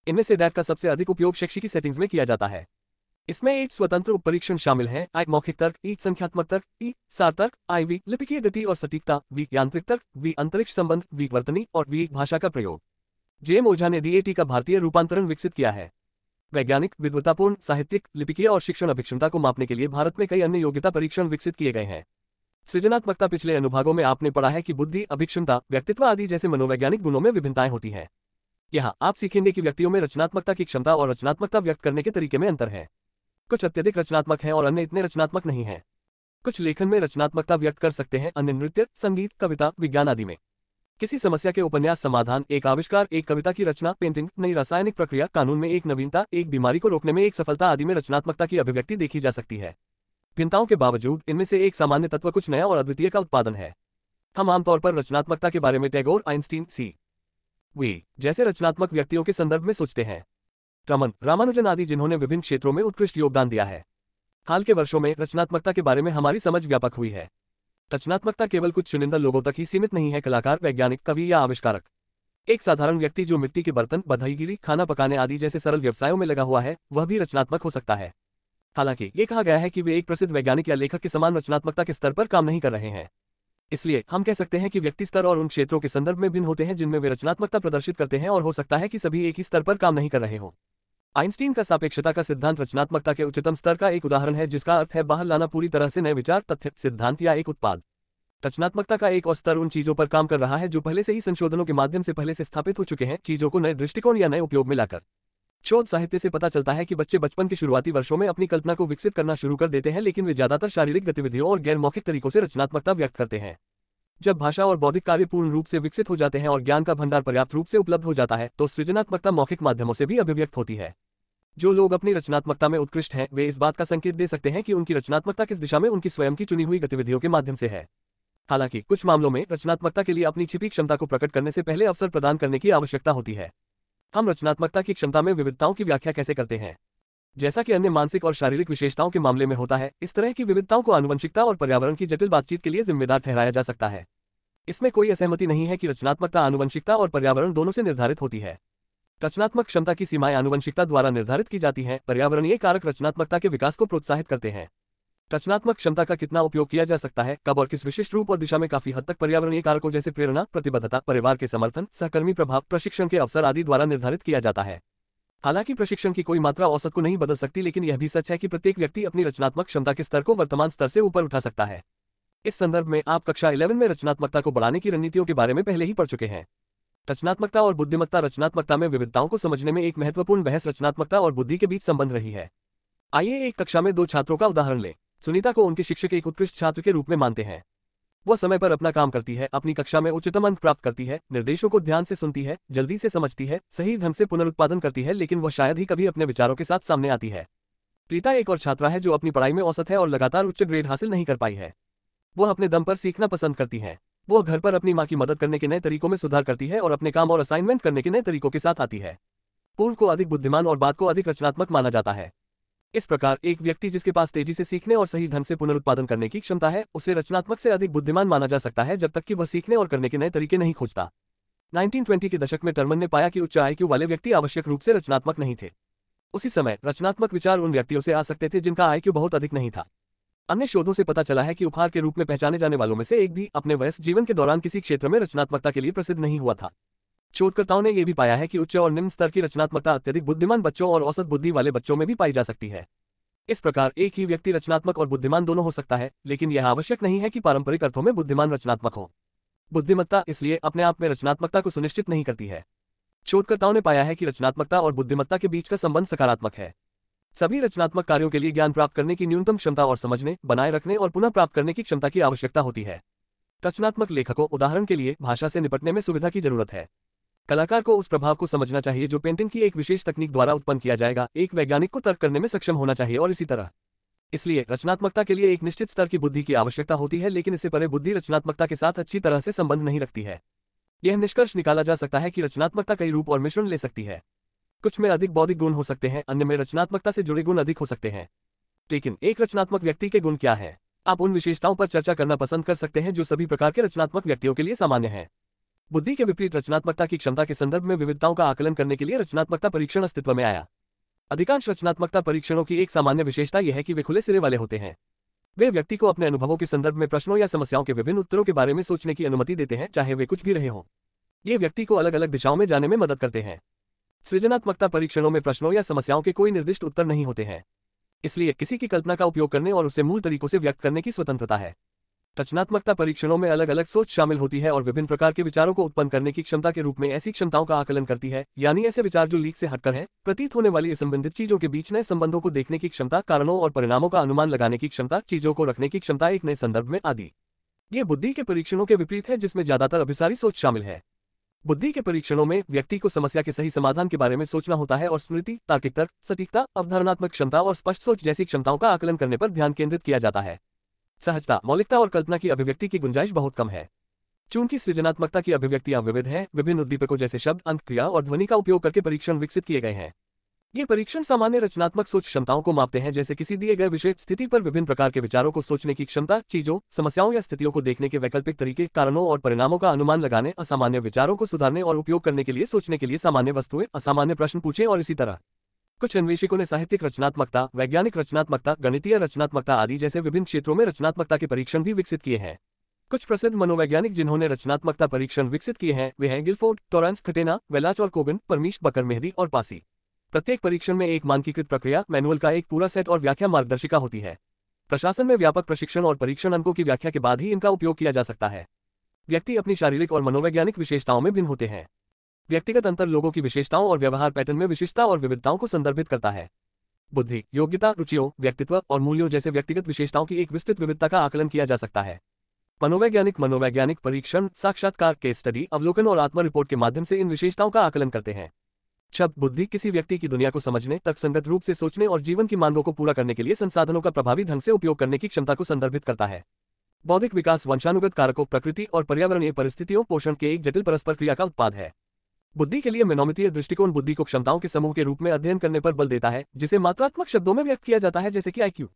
इनमें से दैट का सबसे अधिक उपयोग शैक्षिक सेटिंग्स में किया जाता है इसमें एक स्वतंत्र उप परीक्षण शामिल है आई मौखिक तर्क ई e संख्यात्मक तर्क ई e सार्थक आई वी लिपिकीय गति और सटीकता वी यांत्रिक तर्क वी अंतरिक्ष संबंध वी वर्तनी और वी भाषा का प्रयोग जेम ओझा ने डीएटी का भारतीय रूपांतरण विकसित किया है वैज्ञानिक विद्वतापूर्ण साहित्यिक लिपिकीय और शिक्षण अभिक्षमता को मापने के लिए भारत में कई अन्य योग्यता परीक्षण विकसित किए गए हैं सृजनात्मकता पिछले अनुभागों में आपने पढ़ा है कि बुद्धि अभिक्षमता व्यक्तित्व आदि जैसे मनोवैज्ञानिक गुणों में विभिन्नताएं होती हैं यहाँ आप सीखेंगे कि व्यक्तियों में रचनात्मकता की क्षमता और रचनात्मकता व्यक्त करने के तरीके में अंतर है कुछ अत्यधिक रचनात्मक हैं और अन्य इतने रचनात्मक नहीं हैं कुछ लेखन में रचनात्मकता व्यक्त कर सकते हैं अन्य नृत्य संगीत कविता विज्ञान आदि में किसी समस्या के उपन्यास समाधान एक आविष्कार एक कविता की रचना पेंटिंग नई रासायनिक प्रक्रिया कानून में एक नवीनता एक बीमारी को रोकने में एक सफलता आदि में रचनात्मकता की अभिव्यक्ति देखी जा सकती है भिन्नताओं के बावजूद इनमें से एक सामान्य तत्व कुछ नया और अद्वितीय का उत्पादन है हम आमतौर पर रचनात्मकता के बारे में टैगोर आइंस्टीन सी वी जैसे रचनात्मक व्यक्तियों के संदर्भ में सोचते हैं रमन रामानुजन आदि जिन्होंने विभिन्न क्षेत्रों में उत्कृष्ट योगदान दिया है हाल के वर्षों में रचनात्मकता के बारे में हमारी समझ व्यापक हुई है रचनात्मकता केवल कुछ चुनिंदा लोगों तक ही सीमित नहीं है कलाकार वैज्ञानिक कवि या आविष्कारक एक साधारण व्यक्ति जो मिट्टी के बर्तन बधाईगिरी खाना पकाने आदि जैसे सरल व्यवसायों में लगा हुआ है वह भी रचनात्मक हो सकता है हालांकि ये कहा गया है कि वे एक प्रसिद्ध वैज्ञानिक या लेखक के समान रचनात्मकता के स्तर पर काम नहीं कर रहे हैं इसलिए हम कह सकते हैं कि व्यक्ति स्तर और उन क्षेत्रों के संदर्भ में भिन्न होते हैं जिनमें वे रचनात्मकता प्रदर्शित करते हैं और हो सकता है कि सभी एक ही स्तर पर काम नहीं कर रहे हों आइंस्टीन का सापेक्षता का सिद्धांत रचनात्मकता के उच्चतम स्तर का एक उदाहरण है जिसका अर्थ है बाहर लाना पूरी तरह से नए विचार तथ्य सिद्धांत या एक उत्पाद रचनात्मकता का एक और स्तर उन चीजों पर काम कर रहा है जो पहले से ही संशोधनों के माध्यम से पहले से स्थापित हो चुके हैं चीजों को नए दृष्टिकोण या नए उपयोग में लाकर शोध साहित्य से पता चलता है कि बच्चे बचपन के शुरुआती वर्षों में अपनी कल्पना को विकसित करना शुरू कर देते हैं लेकिन वे ज्यादातर शारीरिक गतिविधियों और गैर मौखिक तरीकों से रचनात्मकता व्यक्त करते हैं जब भाषा और बौद्धिक कार्य पूर्ण रूप से विकसित हो जाते हैं और ज्ञान का भंडार पर्याप्त रूप से उपलब्ध हो जाता है तो सृजनात्मकता मौखिक माध्यमों से भी अभिव्यक्त होती है जो लोग अपनी रचनात्मकता में उत्कृष्ट हैं वे इस बात का संकेत दे सकते हैं कि उनकी रचनात्मकता किस दिशा में उनकी स्वयं की चुनी हुई गतिविधियों के माध्यम से है हालांकि कुछ मामलों में रचनात्मकता के लिए अपनी छिपी क्षमता को प्रकट करने से पहले अवसर प्रदान करने की आवश्यकता होती है हम रचनात्मकता की क्षमता में विविधताओं की व्याख्या कैसे करते हैं जैसा कि अन्य मानसिक और शारीरिक विशेषताओं के मामले में होता है इस तरह की विविधताओं को आनुवंशिकता और पर्यावरण की जटिल बातचीत के लिए जिम्मेदार ठहराया जा सकता है इसमें कोई असहमति नहीं है कि रचनात्मकता आनुवंशिकता और पर्यावरण दोनों से निर्धारित होती है रचनात्मक क्षमता की सीमाएं आनुवंशिकता द्वारा निर्धारित की जाती हैं पर्यावरणीय कारक रचनात्मकता के विकास को प्रोत्साहित करते हैं रचनात्मक क्षमता का कितना उपयोग किया जा सकता है कब और किस विशिष्ट रूप और दिशा में काफी हद तक पर्यावरणीय कारकों जैसे प्रेरणा प्रतिबद्धता परिवार के समर्थन सहकर्मी प्रभाव प्रशिक्षण के अवसर आदि द्वारा निर्धारित किया जाता है हालांकि प्रशिक्षण की कोई मात्रा औसत को नहीं बदल सकती लेकिन यह भी सच है कि प्रत्येक व्यक्ति अपनी रचनात्मक क्षमता के स्तर को वर्तमान स्तर से ऊपर उठा सकता है इस संदर्भ में आप कक्षा 11 में रचनात्मकता को बढ़ाने की रणनीतियों के बारे में पहले ही पढ़ चुके हैं रचनात्मकता और बुद्धिमत्ता रचनात्मकता में विविधताओं को समझने में एक महत्वपूर्ण बहस रचनात्मकता और बुद्धि के बीच संबंध रही है आइए एक कक्षा में दो छात्रों का उदाहरण लें सुनीता को उनके शिक्षक एक उत्कृष्ट छात्र के रूप में मानते हैं वह समय पर अपना काम करती है अपनी कक्षा में उच्चतम अंक प्राप्त करती है निर्देशों को ध्यान से सुनती है जल्दी से समझती है सही ढंग से पुनरुत्पादन करती है लेकिन वह शायद ही कभी अपने विचारों के साथ सामने आती है प्रीता एक और छात्रा है जो अपनी पढ़ाई में औसत है और लगातार उच्च ग्रेड हासिल नहीं कर पाई है वह अपने दम पर सीखना पसंद करती है वो घर पर अपनी माँ की मदद करने के नए तरीकों में सुधार करती है और अपने काम और असाइनमेंट करने के नए तरीकों के साथ आती है पूर्व को अधिक बुद्धिमान और बात को अधिक रचनात्मक माना जाता है इस प्रकार एक व्यक्ति जिसके पास तेजी से सीखने और सही ढंग से पुनरुत्पादन करने की क्षमता है उसे रचनात्मक से अधिक बुद्धिमान माना जा सकता है जब तक कि वह सीखने और करने के नए तरीके नहीं खोजता 1920 के दशक में टर्मन ने पाया कि उच्च आय वाले व्यक्ति आवश्यक रूप से रचनात्मक नहीं थे उसी समय रचनात्मक विचार उन व्यक्तियों से आ सकते थे जिनका आईक्यू बहुत अधिक नहीं था अन्य शोधों से पता चला है कि उपहार के रूप में पहचाने जाने वालों में से एक भी अपने वयस्क जीवन के दौरान किसी क्षेत्र में रचनात्मकता के लिए प्रसिद्ध नहीं हुआ था शोधकर्ताओं ने यह भी पाया है कि उच्च और निम्न स्तर की रचनात्मकता अत्यधिक बुद्धिमान बच्चों और औसत बुद्धि वाले बच्चों में भी पाई जा सकती है इस प्रकार एक ही व्यक्ति रचनात्मक और बुद्धिमान दोनों हो सकता है लेकिन यह आवश्यक नहीं है कि पारंपरिक अर्थों में बुद्धिमान रचनात्मक हो बुद्धिमत्ता इसलिए अपने आप में रचनात्मकता को सुनिश्चित नहीं करती है शोधकर्ताओं ने पाया है कि रचनात्मकता और बुद्धिमत्ता के बीच का संबंध सकारात्मक है सभी रचनात्मक कार्यों के लिए ज्ञान प्राप्त करने की न्यूनतम क्षमता और समझने बनाए रखने और पुनः प्राप्त करने की क्षमता की आवश्यकता होती है रचनात्मक लेखकों उदाहरण के लिए भाषा से निपटने में सुविधा की जरूरत है कलाकार को उस प्रभाव को समझना चाहिए जो पेंटिंग की एक विशेष तकनीक द्वारा उत्पन्न किया जाएगा एक वैज्ञानिक को तर्क करने में सक्षम होना चाहिए और इसी तरह इसलिए रचनात्मकता के लिए एक निश्चित स्तर की बुद्धि की आवश्यकता होती है लेकिन इससे परे बुद्धि रचनात्मकता के साथ अच्छी तरह से संबंध नहीं रखती है यह निष्कर्ष निकाला जा सकता है कि रचनात्मकता कई रूप और मिश्रण ले सकती है कुछ में अधिक बौद्धिक गुण हो सकते हैं अन्य में रचनात्मकता से जुड़े गुण अधिक हो सकते हैं लेकिन एक रचनात्मक व्यक्ति के गुण क्या है आप उन विशेषताओं पर चर्चा करना पसंद कर सकते हैं जो सभी प्रकार के रचनात्मक व्यक्तियों के लिए सामान्य है बुद्धि के विपरीत रचनात्मकता की क्षमता के संदर्भ में विविधताओं का आकलन करने के लिए रचनात्मकता परीक्षण अस्तित्व में आया अधिकांश रचनात्मकता परीक्षणों की एक सामान्य विशेषता यह है कि वे खुले सिरे वाले होते हैं वे व्यक्ति को अपने अनुभवों के संदर्भ में प्रश्नों या समस्याओं के विभिन्न उत्तरों के बारे में सोचने की अनुमति देते हैं चाहे वे कुछ भी रहे हों ये व्यक्ति को अलग अलग दिशाओं में जाने में मदद करते हैं सृजनात्मकता परीक्षणों में प्रश्नों या समस्याओं के कोई निर्दिष्ट उत्तर नहीं होते हैं इसलिए किसी की कल्पना का उपयोग करने और उसे मूल तरीकों से व्यक्त करने की स्वतंत्रता है रचनात्मकता परीक्षणों में अलग अलग सोच शामिल होती है और विभिन्न प्रकार के विचारों को उत्पन्न करने की क्षमता के रूप में ऐसी क्षमताओं का आकलन करती है यानी ऐसे विचार जो लीक से हटकर हैं प्रतीत होने वाली संबंधित चीजों के बीच नए संबंधों को देखने की क्षमता कारणों और परिणामों का अनुमान लगाने की क्षमता चीजों को रखने की क्षमता एक नए संदर्भ में आदि ये बुद्धि के परीक्षणों के विपरीत है जिसमें ज्यादातर अभिसारी सोच शामिल है बुद्धि के परीक्षणों में व्यक्ति को समस्या के सही समाधान के बारे में सोचना होता है और स्मृति तर्क सटीकता अवधारणात्मक क्षमता और स्पष्ट सोच जैसी क्षमताओं का आकलन करने पर ध्यान केंद्रित किया जाता है सहजता मौलिकता और कल्पना की अभिव्यक्ति की गुंजाइश बहुत कम है चूंकि सृजनात्मकता की अभिव्यक्तियां विविध हैं विभिन्न उद्दीपकों जैसे शब्द अंक क्रिया और ध्वनि का उपयोग करके परीक्षण विकसित किए गए हैं ये परीक्षण सामान्य रचनात्मक सोच क्षमताओं को मापते हैं जैसे किसी दिए गए विषय स्थिति पर विभिन्न प्रकार के विचारों को सोचने की क्षमता चीजों समस्याओं या स्थितियों को देखने के वैकल्पिक तरीके कारणों और परिणामों का अनुमान लगाने असामान्य विचारों को सुधारने और उपयोग करने के लिए सोचने के लिए सामान्य वस्तुएं असामान्य प्रश्न पूछे और इसी तरह कुछ अन्वेषकों ने साहित्यिक रचनात्मकता वैज्ञानिक रचनात्मकता गणितीय रचनात्मकता आदि जैसे विभिन्न क्षेत्रों में रचनात्मकता के परीक्षण भी विकसित किए हैं कुछ प्रसिद्ध मनोवैज्ञानिक जिन्होंने रचनात्मकता परीक्षण विकसित किए हैं वे हैं गिलफोर्ड टोरेंस खटेना वेलाच और कोबिन परमीश बकर मेहदी और पासी प्रत्येक परीक्षण में एक मानकीकृत प्रक्रिया मैनुअल का एक पूरा सेट और व्याख्या मार्गदर्शिका होती है प्रशासन में व्यापक प्रशिक्षण और परीक्षण अंकों की व्याख्या के बाद ही इनका उपयोग किया जा सकता है व्यक्ति अपनी शारीरिक और मनोवैज्ञानिक विशेषताओं में भिन्न होते हैं व्यक्तिगत अंतर लोगों की विशेषताओं और व्यवहार पैटर्न में विशेषता और विविधताओं को संदर्भित करता है बुद्धि योग्यता रुचियों व्यक्तित्व और मूल्यों जैसे व्यक्तिगत विशेषताओं की एक विस्तृत विविधता का आकलन किया जा सकता है मनोवैज्ञानिक मनोवैज्ञानिक परीक्षण साक्षात्कार केस स्टडी अवलोकन और आत्मा रिपोर्ट के माध्यम से इन विशेषताओं का आकलन करते हैं शब्द बुद्धि किसी व्यक्ति की दुनिया को समझने तक संगत रूप से सोचने और जीवन की मांगों को पूरा करने के लिए संसाधनों का प्रभावी ढंग से उपयोग करने की क्षमता को संदर्भित करता है बौद्धिक विकास वंशानुगत कारकों प्रकृति और पर्यावरणीय परिस्थितियों पोषण के एक जटिल परस्पर क्रिया का उत्पाद है बुद्धि के लिए मेनोमितीय दृष्टिकोण बुद्धि को क्षमताओं के समूह के रूप में अध्ययन करने पर बल देता है जिसे मात्रात्मक शब्दों में व्यक्त किया जाता है जैसे कि आईक्यू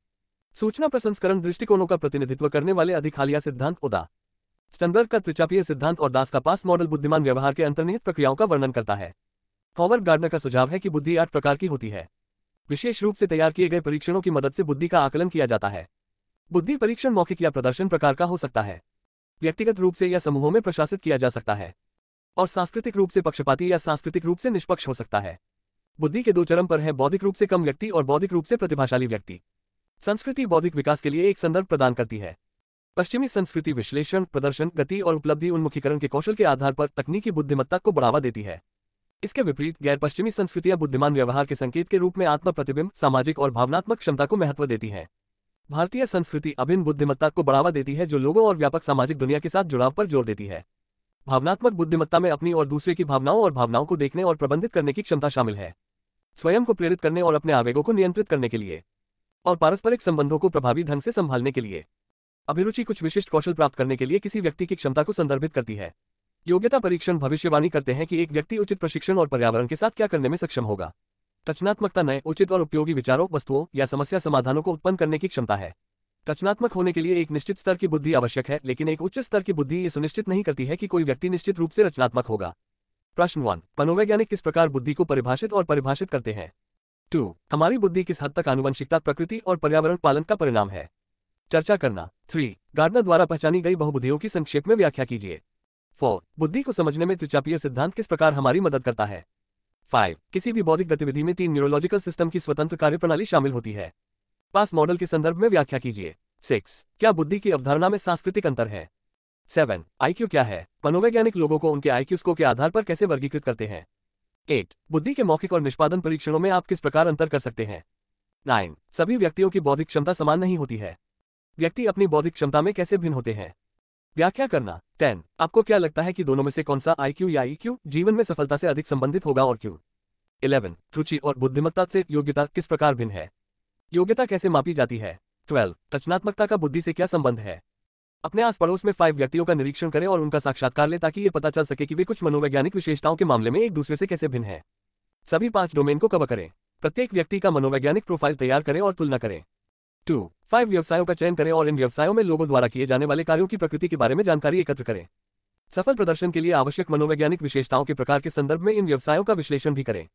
सूचना प्रसंस्करण दृष्टिकोणों का प्रतिनिधित्व करने वाले अधिकालिया सिद्धांत उदा स्टनबर्ग का त्रिचापीय सिद्धांत और दास का पास मॉडल बुद्धिमान व्यवहार के अंतर्निहित प्रक्रियाओं का वर्णन करता है फॉवर गार्डनर का सुझाव है कि बुद्धि आठ प्रकार की होती है विशेष रूप से तैयार किए गए परीक्षणों की मदद से बुद्धि का आकलन किया जाता है बुद्धि परीक्षण मौखिक या प्रदर्शन प्रकार का हो सकता है व्यक्तिगत रूप से या समूहों में प्रशासित किया जा सकता है और सांस्कृतिक रूप से पक्षपाती या सांस्कृतिक रूप से निष्पक्ष हो सकता है बुद्धि के दो चरम पर है बौद्धिक रूप से कम व्यक्ति और बौद्धिक रूप से प्रतिभाशाली व्यक्ति संस्कृति बौद्धिक विकास के लिए एक संदर्भ प्रदान करती है पश्चिमी संस्कृति विश्लेषण प्रदर्शन गति और उपलब्धि उन्मुखीकरण के कौशल के आधार पर तकनीकी बुद्धिमत्ता को बढ़ावा देती है इसके विपरीत गैर पश्चिमी संस्कृतियां बुद्धिमान व्यवहार के संकेत के रूप में आत्म प्रतिबिंब सामाजिक और भावनात्मक क्षमता को महत्व देती हैं भारतीय संस्कृति अभिन्न बुद्धिमत्ता को बढ़ावा देती है जो लोगों और व्यापक सामाजिक दुनिया के साथ जुड़ाव पर जोर देती है भावनात्मक बुद्धिमत्ता में अपनी और दूसरे की भावनाओं और भावनाओं को देखने और प्रबंधित करने की क्षमता शामिल है स्वयं को प्रेरित करने और अपने आवेगों को नियंत्रित करने के लिए और पारस्परिक संबंधों को प्रभावी ढंग से संभालने के लिए अभिरुचि कुछ विशिष्ट कौशल प्राप्त करने के लिए किसी व्यक्ति की क्षमता को संदर्भित करती है योग्यता परीक्षण भविष्यवाणी करते हैं कि एक व्यक्ति उचित प्रशिक्षण और पर्यावरण के साथ क्या करने में सक्षम होगा रचनात्मकता नए उचित और उपयोगी विचारों वस्तुओं या समस्या समाधानों को उत्पन्न करने की क्षमता है रचनात्मक होने के लिए एक निश्चित स्तर की बुद्धि आवश्यक है लेकिन एक उच्च स्तर की बुद्धि ये सुनिश्चित नहीं करती है कि कोई व्यक्ति निश्चित रूप से रचनात्मक होगा प्रश्न वन मनोवैज्ञानिक किस प्रकार बुद्धि को परिभाषित और परिभाषित करते हैं टू हमारी बुद्धि किस हद तक आनुवंशिकता प्रकृति और पर्यावरण पालन का परिणाम है चर्चा करना थ्री गार्डनर द्वारा पहचानी गई बहुबुद्धियों की संक्षेप में व्याख्या कीजिए फोर बुद्धि को समझने में त्रिचापीय सिद्धांत किस प्रकार हमारी मदद करता है फाइव किसी भी बौद्धिक गतिविधि में तीन न्यूरोलॉजिकल सिस्टम की स्वतंत्र कार्यप्रणाली शामिल होती है पास मॉडल के संदर्भ में व्याख्या कीजिए सिक्स क्या बुद्धि की अवधारणा में सांस्कृतिक अंतर है सेवन आईक्यू क्या है मनोवैज्ञानिक लोगों को उनके आईक्यू स्कोर के आधार पर कैसे वर्गीकृत करते हैं एट बुद्धि के मौखिक और निष्पादन परीक्षणों में आप किस प्रकार अंतर कर सकते हैं नाइन सभी व्यक्तियों की बौद्धिक क्षमता समान नहीं होती है व्यक्ति अपनी बौद्धिक क्षमता में कैसे भिन्न होते हैं व्याख्या करना टेन आपको क्या लगता है कि दोनों में से कौन सा आई या ई e जीवन में सफलता से अधिक संबंधित होगा और क्यों इलेवन रुचि और बुद्धिमत्ता से योग्यता किस प्रकार भिन्न है योग्यता कैसे मापी जाती है ट्वेल्व रचनात्मकता का बुद्धि से क्या संबंध है अपने आस पड़ोस में फाइव व्यक्तियों का निरीक्षण करें और उनका साक्षात्कार लें ताकि ये पता चल सके कि वे कुछ मनोवैज्ञानिक विशेषताओं के मामले में एक दूसरे से कैसे भिन्न है सभी पांच डोमेन को कवर करें प्रत्येक व्यक्ति का मनोवैज्ञानिक प्रोफाइल तैयार करें और तुलना करें टू फाइव व्यवसायों का चयन करें और इन व्यवसायों में लोगों द्वारा किए जाने वाले कार्यों की प्रकृति के बारे में जानकारी एकत्र करें सफल प्रदर्शन के लिए आवश्यक मनोवैज्ञानिक विशेषताओं के प्रकार के संदर्भ में इन व्यवसायों का विश्लेषण भी करें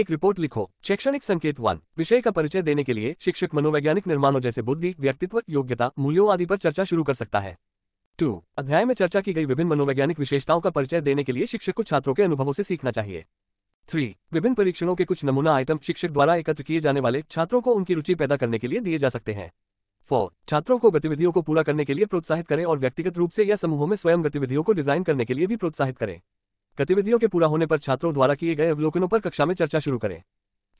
एक रिपोर्ट लिखो शैक्षणिक संकेत वन विषय का परिचय देने के लिए शिक्षक मनोवैज्ञानिक निर्माणों जैसे बुद्धि व्यक्तित्व योग्यता मूल्यों आदि पर चर्चा शुरू कर सकता है टू अध्याय में चर्चा की गई विभिन्न मनोवैज्ञानिक विशेषताओं का परिचय देने के लिए शिक्षक को छात्रों के अनुभवों से सीखना चाहिए थ्री विभिन्न परीक्षणों के कुछ नमूना आइटम शिक्षक द्वारा एकत्र किए जाने वाले छात्रों को उनकी रुचि पैदा करने के लिए दिए जा सकते हैं फोर छात्रों को गतिविधियों को पूरा करने के लिए प्रोत्साहित करें और व्यक्तिगत रूप से या समूहों में स्वयं गतिविधियों को डिजाइन करने के लिए भी प्रोत्साहित करें गतिविधियों के पूरा होने पर छात्रों द्वारा किए गए अवलोकनों पर कक्षा में चर्चा शुरू करें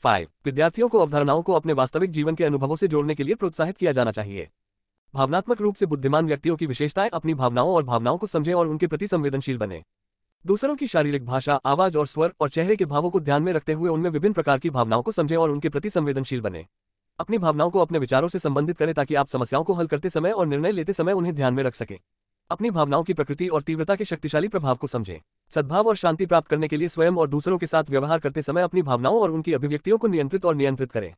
फाइव विद्यार्थियों को अवधारणाओं को अपने वास्तविक जीवन के अनुभवों से जोड़ने के लिए प्रोत्साहित किया जाना चाहिए भावनात्मक रूप से बुद्धिमान व्यक्तियों की विशेषताएं अपनी भावनाओं और भावनाओं को समझें और उनके प्रति संवेदनशील बने दूसरों की शारीरिक भाषा आवाज और स्वर और चेहरे के भावों को ध्यान में रखते हुए उनमें विभिन्न प्रकार की भावनाओं को समझें और उनके प्रति संवेदनशील बने अपनी भावनाओं को अपने विचारों से संबंधित करें ताकि आप समस्याओं को हल करते समय और निर्णय लेते समय उन्हें ध्यान में रख सकें अपनी भावनाओं की प्रकृति और तीव्रता के शक्तिशाली प्रभाव को समझें सद्भाव और शांति प्राप्त करने के लिए स्वयं और दूसरों के साथ व्यवहार करते समय अपनी भावनाओं और उनकी अभिव्यक्तियों को नियंत्रित और नियंत्रित करें